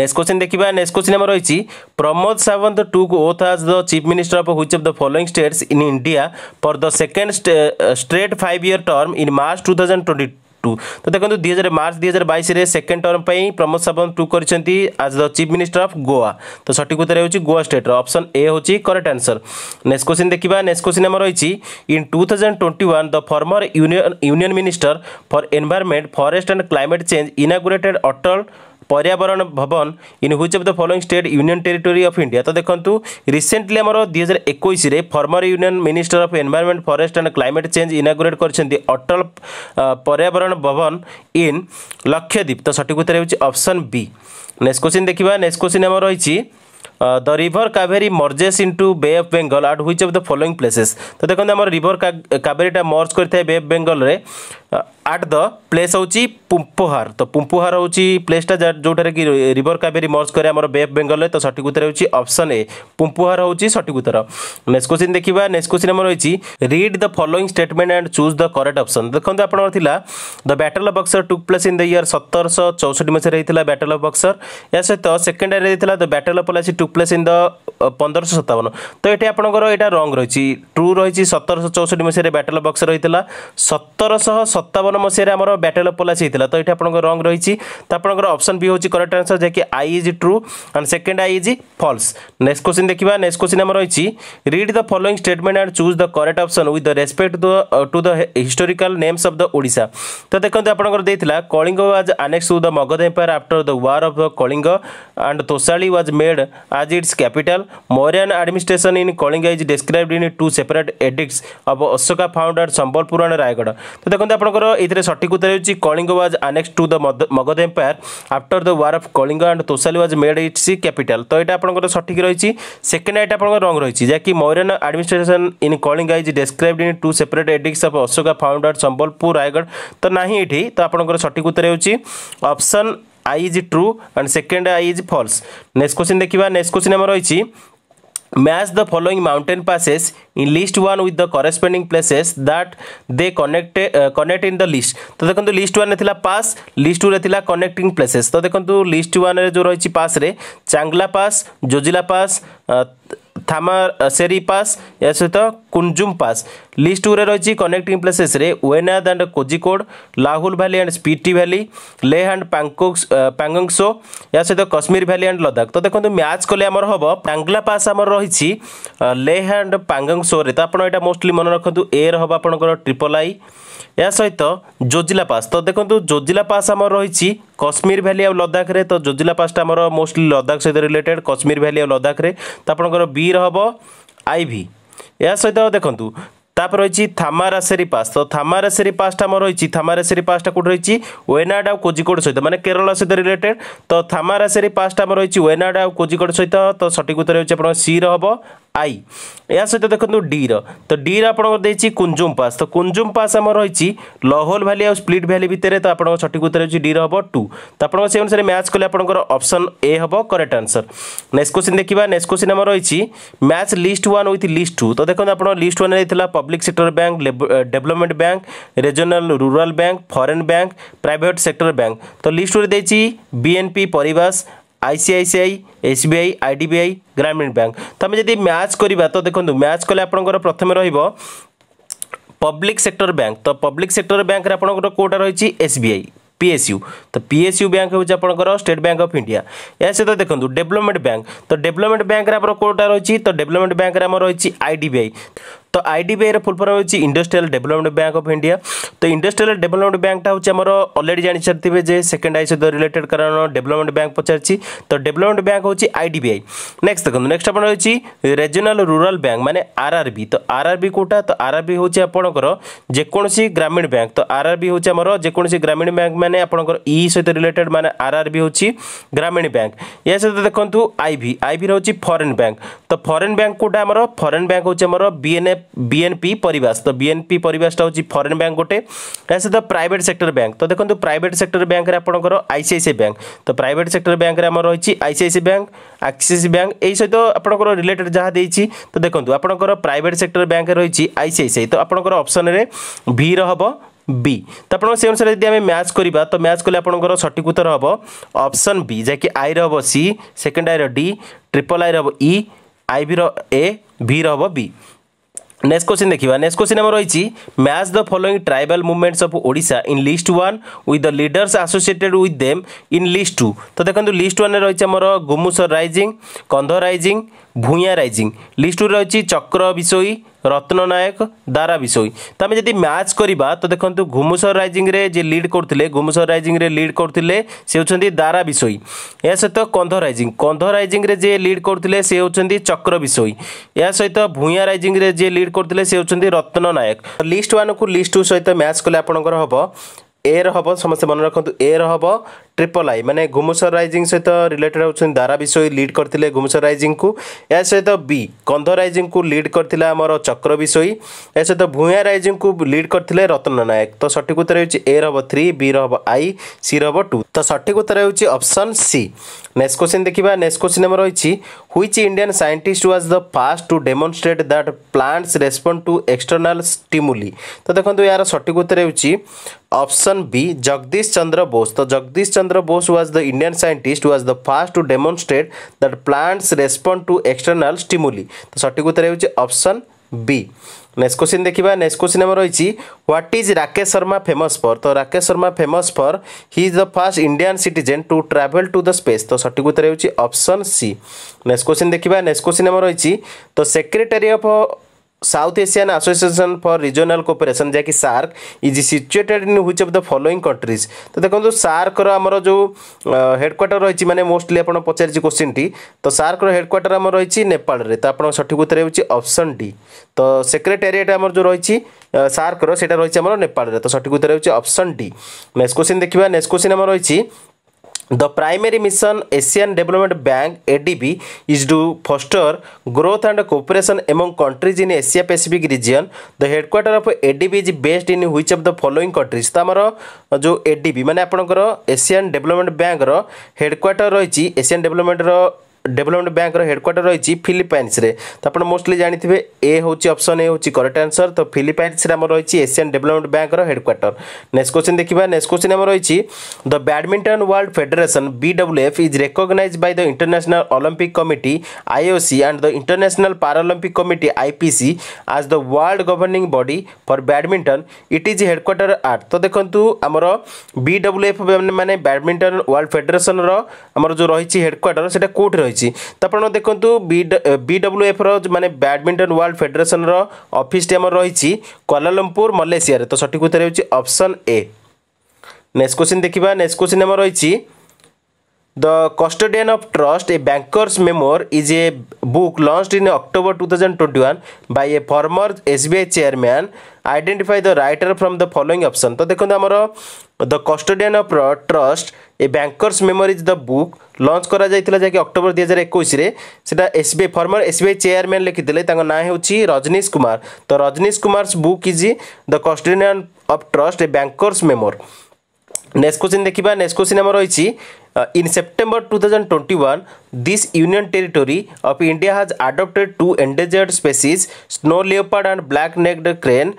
नेक्स्ट क्वेश्चन देखा नेक्स्ट क्वेश्चन आम रही प्रमोद सावंत टू को oath as the chief minister of which of the following states in India for the second straight five year term in March two thousand twenty two ତ ଦେଖନ୍ତୁ ଦୁଇ ହଜାର March ଦୁଇ ହଜାର ବାଇଶରେ ସେକେଣ୍ଡ ଟର୍ମ ପାଇଁ ପ୍ରମୋଦ ସାବନ୍ତ ଟୁ କରିଛନ୍ତି as the chief minister of Goa ତ ସଠିକ୍ ଉତ୍ତର ହେଉଛି ଗୋଆ ଷ୍ଟେଟ୍ର ଅପସନ୍ ଏ ହେଉଛି କରେକ୍ଟ ଆନ୍ସର ନେକ୍ସଟ କୋଶ୍ଚିନ୍ ଦେଖିବା ନେକ୍ସଟ କୋଶ୍ଚିନ୍ ଆମର ରହିଛି in two thousand twenty one the former union union minister for environment forest and climate change inaugurated Atal Paryavaran Bhawan in which of the following state union territory of India तो देखो recently आम दुई हजार एक former union minister of environment forest and climate change inaugurate कर अटल पर्यावरण भवन इन लक्षद्वीप तो सठिक उत्तर हो ऑप्शन बी नेक्स्ट क्वेश्चन देखा नेक्स्ट क्वेश्चन आम रही the river Kaveri merges into bay of Bengal at which of the following places ତ ଦେଖନ୍ତୁ ଆମର ରିଭର କାବେରୀଟା ମର୍ଜ କରିଥାଏ ବେ ଅଫ୍ ବେଙ୍ଗଲରେ ଆଟ୍ ଦ ପ୍ଲେସ୍ ହେଉଛି ପୁମ୍ପୋହାର ତ ପୁମ୍ପୋହାର ହେଉଛି ପ୍ଲେସ୍ଟା ଯେଉଁଠାରେ କି ରିଭର କାବେରୀ ମର୍ଜ କରେ ଆମର ବେଫ୍ ବେଙ୍ଗଲରେ ତ ସଠିକ ଉତ୍ତର ହେଉଛି ଅପସନ୍ ଏ ପୁମ୍ପୋହାର ହେଉଛି ସଠିକ ଉତ୍ତର ନେକ୍ସଟ କୋଶ୍ଚିନ୍ ଦେଖିବା ନେକ୍ସଟ କୋଶ୍ଚିନ୍ ଆମର ରହିଛି read the following statement and choose the correct option ଦେଖନ୍ତୁ ଆପଣଙ୍କର ଥିଲା the battle of Buxar took place in the year ସତରଶହ ଚଉଷଠି ମସିହାରେ ହେଇଥିଲା ବ୍ୟାଟଲ୍ ଅଫ୍ ବକ୍ସର ଏହା ସହିତ ସେକେଣ୍ଡ ଇୟର୍ରେ ହେଇଥିଲା the battle of Plassey took place in the ପନ୍ଦରଶହ ସତାବନ ତ ଏଠି ଆପଣଙ୍କର ଏଇଟା ରଙ୍ଗ ରହିଛି ଟ୍ରୁ ରହିଛି ସତରଶହ ଚଉଷଠି ମସିହାରେ ବ୍ୟାଟଲ୍ ଅଫ୍ ବକ୍ସର ହେଇଥିଲା ସତରଶହ सत्तावन मसीह बैटेल पोलास होता तो ये आप रंग रही तो आपसन भी हूँ करेक्ट आंसर जैक I is true and second I is false next question देखा नेक्स्ट क्वेश्चन आम रही read the following statement and choose the correct option with the respect to the historical names of the Odra तो देखते आप Kalinga was annex to the Magadha empire after the war of the Kalinga and Tosali was made as its capital Mauryan administration in Kalinga is describe in two separate edicts of Ashoka found and Sambalpur Raigarh तो देखते आप ଆପଣଙ୍କର ଏଥିରେ ସଠିକ୍ ଉତ୍ତର ହେଉଛି Kalinga was annex to the Magadha empire after the war of Kalinga and Tosali was made its capital ତ ଏଇଟା ଆପଣଙ୍କର ସଠିକ୍ ରହିଛି ସେକେଣ୍ଡ ଏଇଟା ଆପଣଙ୍କର ରଙ୍ଗ ରହିଛି ଯାହାକି Mauryan administration in Kalinga is described in two separate edicts of Ashoka found at Sambalpur Raigarh ତ ନାହିଁ ଏଠି ତ ଆପଣଙ୍କର ସଠିକ୍ ଉତ୍ତର ହେଉଛି option I is true and second I is false next question ଦେଖିବା ନେକ୍ସଟ କୋଶ୍ଚିନ୍ ଆମର ରହିଛି Match the following mountain passes in list 1 with the corresponding places that they connect uh, connect in the list তো দেখন্তু list 1 রে थिला pass list 2 রে थिला connecting places তো দেখন্তু list 1 রে जो রহিছি pass রে Chang La pass Zojila pass থামাসেরি pass এর সহিত কুঞ্জুম pass লিস্ট টু রে রয়েছে কনেক্টিং প্লেসেস রে Wayanad and Kozhikode Lahaul valley and Spiti valley Leh and Pangong Pangong Tso এর সহ কশ্মীর ভ্যালি অ্যান্ড লদাখ তো দেখুন ম্যাচ কলে আমার হব প্যাংলা পাস আমার রয়েছে লে অ্যান্ড প্যাঙ্গংসোরে তো আপনার এটা মোস্টলি মনে রাখতু এ হব আপনার ট্রিপল আই এর সহিত জোজিলা পাস তো দেখুন জোজিলা পাস আমার রয়েছে কশ্মীর ভ্যালি আর লদাখে তো জোজিলা পাসটা আমার মোস্টলি লদাখ সহ রিলেটেড কশ্মীর ভ্যালি আর লদাখে তো আপনার বি হব আইভি ଏହା ସହିତ ଦେଖନ୍ତୁ তারপর রয়েছে থামা রাশেরি পাস তো থামা রাশেরি পাসটা আমার রয়েছে থামা রাশেরি পাসটা কোটি রয়েছে ওয়েনাড আউ কোজিকোড সহ মানে কেরল সহ রিলেটেড তো থামা রাশেরি পাসটা আমার রয়েছে ওয়েনাড আউ কোজিকোড সহ তো সঠিক উত্তর হচ্ছে আপনার সি রহব আই ଏହା ସହିତ ଦେଖନ୍ତୁ ଡିର ତ ଡିର ଆପଣଙ୍କର ଦେଇଛି କୁଞ୍ଜୁମ୍ ପାସ୍ ତ କୁଞ୍ଜୁମ୍ ପାସ୍ ଆମର ରହିଛି ଲହୋଲ ଭ୍ୟାଲି ଆଉ ସ୍ପ୍ଲିଟ୍ ଭ୍ୟାଲି ଭିତରେ ତ ଆପଣଙ୍କ ସଠିକ୍ ଉତ୍ତର ହେଉଛି ଡିର ହେବ ଟୁ ତ ଆପଣଙ୍କ ସେ ଅନୁସାରେ ମ୍ୟାଚ୍ କଲେ ଆପଣଙ୍କର ଅପସନ୍ ଏ ହେବ କରେକ୍ଟ ଆନ୍ସର୍ ନେକ୍ସଟ କୋଶ୍ଚିନ୍ ଦେଖିବା ନେକ୍ସଟ କୋଶ୍ଚିନ୍ ଆମର ରହିଛି match list one with list two ତ ଦେଖନ୍ତୁ ଆପଣ ଲିଷ୍ଟ ୱାନ୍ରେ ହେଇଥିଲା public sector bank development bank regional rural bank foreign bank private sector bank ତ ଲିଷ୍ଟ ଟୁରେ ଦେଇଛି BNP Paribas ICICI SBI IDBI Grameen bank তো আমি যদি ম্যাচ করা তো দেখুন ম্যাচ কলে আপনার প্রথমে রহব পব্লিক সেক্টর ব্যাঙ্ক তো পব্লিক সেক্টর ব্যাঙ্করে আপনার কোটা রয়েছে এসবিআই পিএসयू तो पीएसयू बैंक हूँ आपर स्टेट बैंक अफ इंडिया या सहित देखो डेभलपमेंट बैंक तो डेभलपमेंट बैंक आम कौटा रही तो डेभलपमेंट बैंक आम रही आई তো আইডিবিআইর ফুল ফর্ম হচ্ছে Industrial Development Bank of India তো ইন্ডস্ট্রিয়াল ডেভেলপমেন্ট ব্যাঙ্কটা হচ্ছে আমার অলরেডি জানিসারিবে যে সেকেন্ড আই সহ রিলেটেড কারণ ডেভেলপমেন্ট ব্যাঙ্ক পচারছি তো ডেভেলপমেন্ট ব্যাঙ্ক হচ্ছে আইডিবিআই নেক্সট দেখুন নেক্সট আপনার হচ্ছে রেজনাল রুরাল ব্যাঙ্ক মানে আরআরবি তো আরআরবি কোটা তো আরআরবি হচ্ছে আপনার যেকোনসি গ্রামীণ ব্যাঙ্ক তো আরআরবি হচ্ছে আমার যেকোনসি গ্রামীণ ব্যাঙ্ক মানে আপনার ই সহ রিলেটেড মানে আরআরবি হচ্ছে গ্রামীণ ব্যাঙ্ক ইয়া সহ দেখুন আইভি আইভি হচ্ছে ফরেন ব্যাঙ্ক তো ফরেন ব্যাঙ্ক কোটা আমার ফরেন ব্যাঙ্ক হচ্ছে আমার বিএনএ বিএনপি পরিবাস তো বিএনপি পরিবাসটা হচ্ছে ফরেন ব্যাঙ্ক গোটে ତା ସହିତ ପ୍ରାଇଭେଟ୍ ସେକ୍ଟର ବ୍ୟାଙ୍କ ତ ଦେଖନ୍ତୁ ପ୍ରାଇଭେଟ୍ ସେକ୍ଟର ବ୍ୟାଙ୍କରେ ଆପଣଙ୍କର I C I C bank ତ ପ୍ରାଇଭେଟ୍ ସେକ୍ଟର ବ୍ୟାଙ୍କରେ ଆମର ରହିଛି I C I C bank Axis bank ଏଇ ସହିତ ଆପଣଙ୍କର ରିଲେଟେଡ଼ ଯାହା ଦେଇଛି ତ ଦେଖନ୍ତୁ ଆପଣଙ୍କର ପ୍ରାଇଭେଟ୍ ସେକ୍ଟର ବ୍ୟାଙ୍କରେ ରହିଛି ଆଇ ସି ଆଇ ସି ତ ଆପଣଙ୍କର ଅପସନ୍ରେ ଭିର ହେବ বি তো আপনার সেই অনুসারে যদি আমি ম্যাচ করা তো ম্যাচ কলে আপনার সঠিক উত্তর হব অপশন বি যা কি আই রব সি সেকেন্ড আই রি ট্রিপল আই রব ই আই ভি র এ ভি রব বি নেক্সট কোশ্চিন দেখিবা নেক্সট কোশ্চিন আমার রয়েছে match the following tribal movements of Odisha in list one with the leaders associated with them in list two তো দেখুন list ওয়ানে রয়েছে আমার Ghumusar rising Kandh rising Bhuyan rising লিষ্টরে রয়েছে চক্র বিষয়ী রত্ন নায়ক দারা বিষয় তো আমি যদি ম্যাচ করা তো দেখুন ঘুমুসর রাইজিংরে যে লিড করলে ঘুমুসর রাইজিংরে লিড করলে সে হচ্ছেন দারা বিষয় এ সহ কন্ধ রাইজিং কন্ধ রাইজিংরে যে লিড করলে সে হচ্ছেন চক্র বিষয় এ সহ ভূঁয়া রাইজিংরে যে লিড করলে সে হচ্ছেন রত্ন নায়ক লিষ্ট ওয়ান কু লিষ্ট টু সহ ম্যাচ কলে আপনার হব এর হব সমস্ত মনে রাখুন এর হব ट्रिपल आई मैंने ଘୁମୁସର ରାଇଜିଂ ସହିତ ରିଲେଟେଡ୍ ହେଉଛନ୍ତି ଦାରା ବିଷୋଇ ଲିଡ୍ କରିଥିଲେ ଘୁମୁସର ରାଇଜିଂକୁ ଏହା ସହିତ ବି କନ୍ଧ ରାଇଜିଂକୁ ଲିଡ୍ କରିଥିଲା ଆମର ଚକ୍ର ବିଷୋଇ ଏହା ସହିତ ଭୂୟାଁ ରାଇଜିଂକୁ ଲିଡ୍ କରିଥିଲେ ରତ୍ନ ନାୟକ ତ ସଠିକ୍ ଉତ୍ତର ହେଉଛି ଏର ହେବ ଥ୍ରୀ ବିର ହେବ ଆଇ ସିର ହେବ ଟୁ ତ ସଠିକ୍ ଉତ୍ତର ହେଉଛି ଅପସନ୍ ସି ନେକ୍ସଟ କୋଶ୍ଚିନ୍ ଦେଖିବା ନେକ୍ସଟ କୋଶ୍ଚିନ୍ ଆମର ରହିଛି which Indian scientist was the first to demonstrate that plants respond to external stimuli ତ ଦେଖନ୍ତୁ ଏହାର ସଠିକ୍ ଉତ୍ତର ହେଉଛି ଅପସନ୍ ବି ଜଗଦୀଶ ଚନ୍ଦ୍ର ବୋଷ ତ ଜଗଦୀଶ ଚନ୍ଦ୍ର Chandra Bose was the Indian scientist who was the first to demonstrate that plants respond to external stimuli तो सठिक उत्तर ହେଉଛି ଅପସନ୍ ବି ନେକ୍ସଟ क्वेश्चन देखा नेक्स्ट क्वेश्चन आम रही what is Rakesh Sharma famous for तो Rakesh Sharma famous for he is the first Indian citizen to travel to the space तो सठिक उत्तर ହେଉଛି ଅପସନ୍ ସି क्वेश्चन देखा नेक्स्ट क्वेश्चन आम रही तो secretary of south Asian Association for Regional Cooperation जैक SAARC is situated in which of the following countries तो देखो SARC रो आमर जो हेडक्वाटर रही मैंने मोस्टली आपड़ पचार क्वेश्चन टी तो SARC रो आम रही नेपाल रे तो आप सठिक उत्तर हो डी तो सेक्रेटेरिएट आमर जो रही SARC रो सेटा रही नेपाल तो सठिक उत्तर हो डी नेक्स्ट क्वेश्चन देखा नेक्स्ट क्वेश्चन आम रही The primary mission Asian Development Bank ADB is to foster growth and cooperation among countries in Asia Pacific region. The headquarter of ADB is based in which of the following countries? तो आमर जो ADB माने आपणकर Asian Development Bank रो headquarter रही Asian Development रो development ব্যাঙ্কর headquarter রয়েছে ফিলিপাইন্সরে তো আপনার মোস্টলি জাঁথিবে এ হচ্ছে অপশন এ হচ্ছে করেক্ট আনসর তো ফিলিপাইন্সরে আমার রয়েছে এসিয়ান ডেভেলপমেন্ট ব্যাঙ্কর হেডকোয়ার্টার নেক্সট কোশ্চিন দেখবা নেক্সট কোশ্চিন আমার রয়েছে the Badminton World Federation BWF is recognise by the International Olympic Committee IOC and the International Paralympic Committee IPC as the world governing body for badminton it is headquarter at তো দেখুন আমার BWF মানে badminton world ফেডারেশনর আমার যে রয়েছে headquarter সেটা কোটি রয়েছে ରହିଛି ତ ଆପଣ ଦେଖନ୍ତୁ ବି ବି ଡବ୍ଲ୍ୟୁ ଏଫ୍ର ମାନେ ବ୍ୟାଡ଼ମିଣ୍ଟନ ୱାର୍ଲଡ ଫେଡେରେସନର ଅଫିସ୍ଟି ଆମର ରହିଛି କ୍ୱାଲାଲମ୍ପୁର ମଲେସିଆରେ ତ ସଠିକ୍ ଉତ୍ତର ହେଉଛି ଅପସନ୍ ଏ ନେକ୍ସଟ କୋଶ୍ଚିନ୍ ଦେଖିବା ନେକ୍ସଟ କୋଶ୍ଚିନ୍ ଆମର ରହିଛି the custodian of trust a banker's memoir is a book launched in October two thousand twenty one by a former S B I chairman identify the writer from the following option ତ ଦେଖନ୍ତୁ ଆମର the custodian of trust a banker's memories the book launch କରାଯାଇଥିଲା ଯାହାକି October ଦୁଇ ହଜାର ଏକୋଇଶରେ ସେଟା SBI ଫର୍ମର SBI chairman ଲେଖିଥିଲେ ତାଙ୍କ ନାଁ ହେଉଛି ରଜନୀଶ କୁମାର ତ Rajnish Kumar's book is the custodian of trust a banker's memoir next question ଦେଖିବା ନେକ୍ସଟ କୋଶ୍ଚିନ୍ ଆମର ରହିଛି in September 2021, this Union Territory of India has adopted two endangered species, snow leopard and black-necked crane,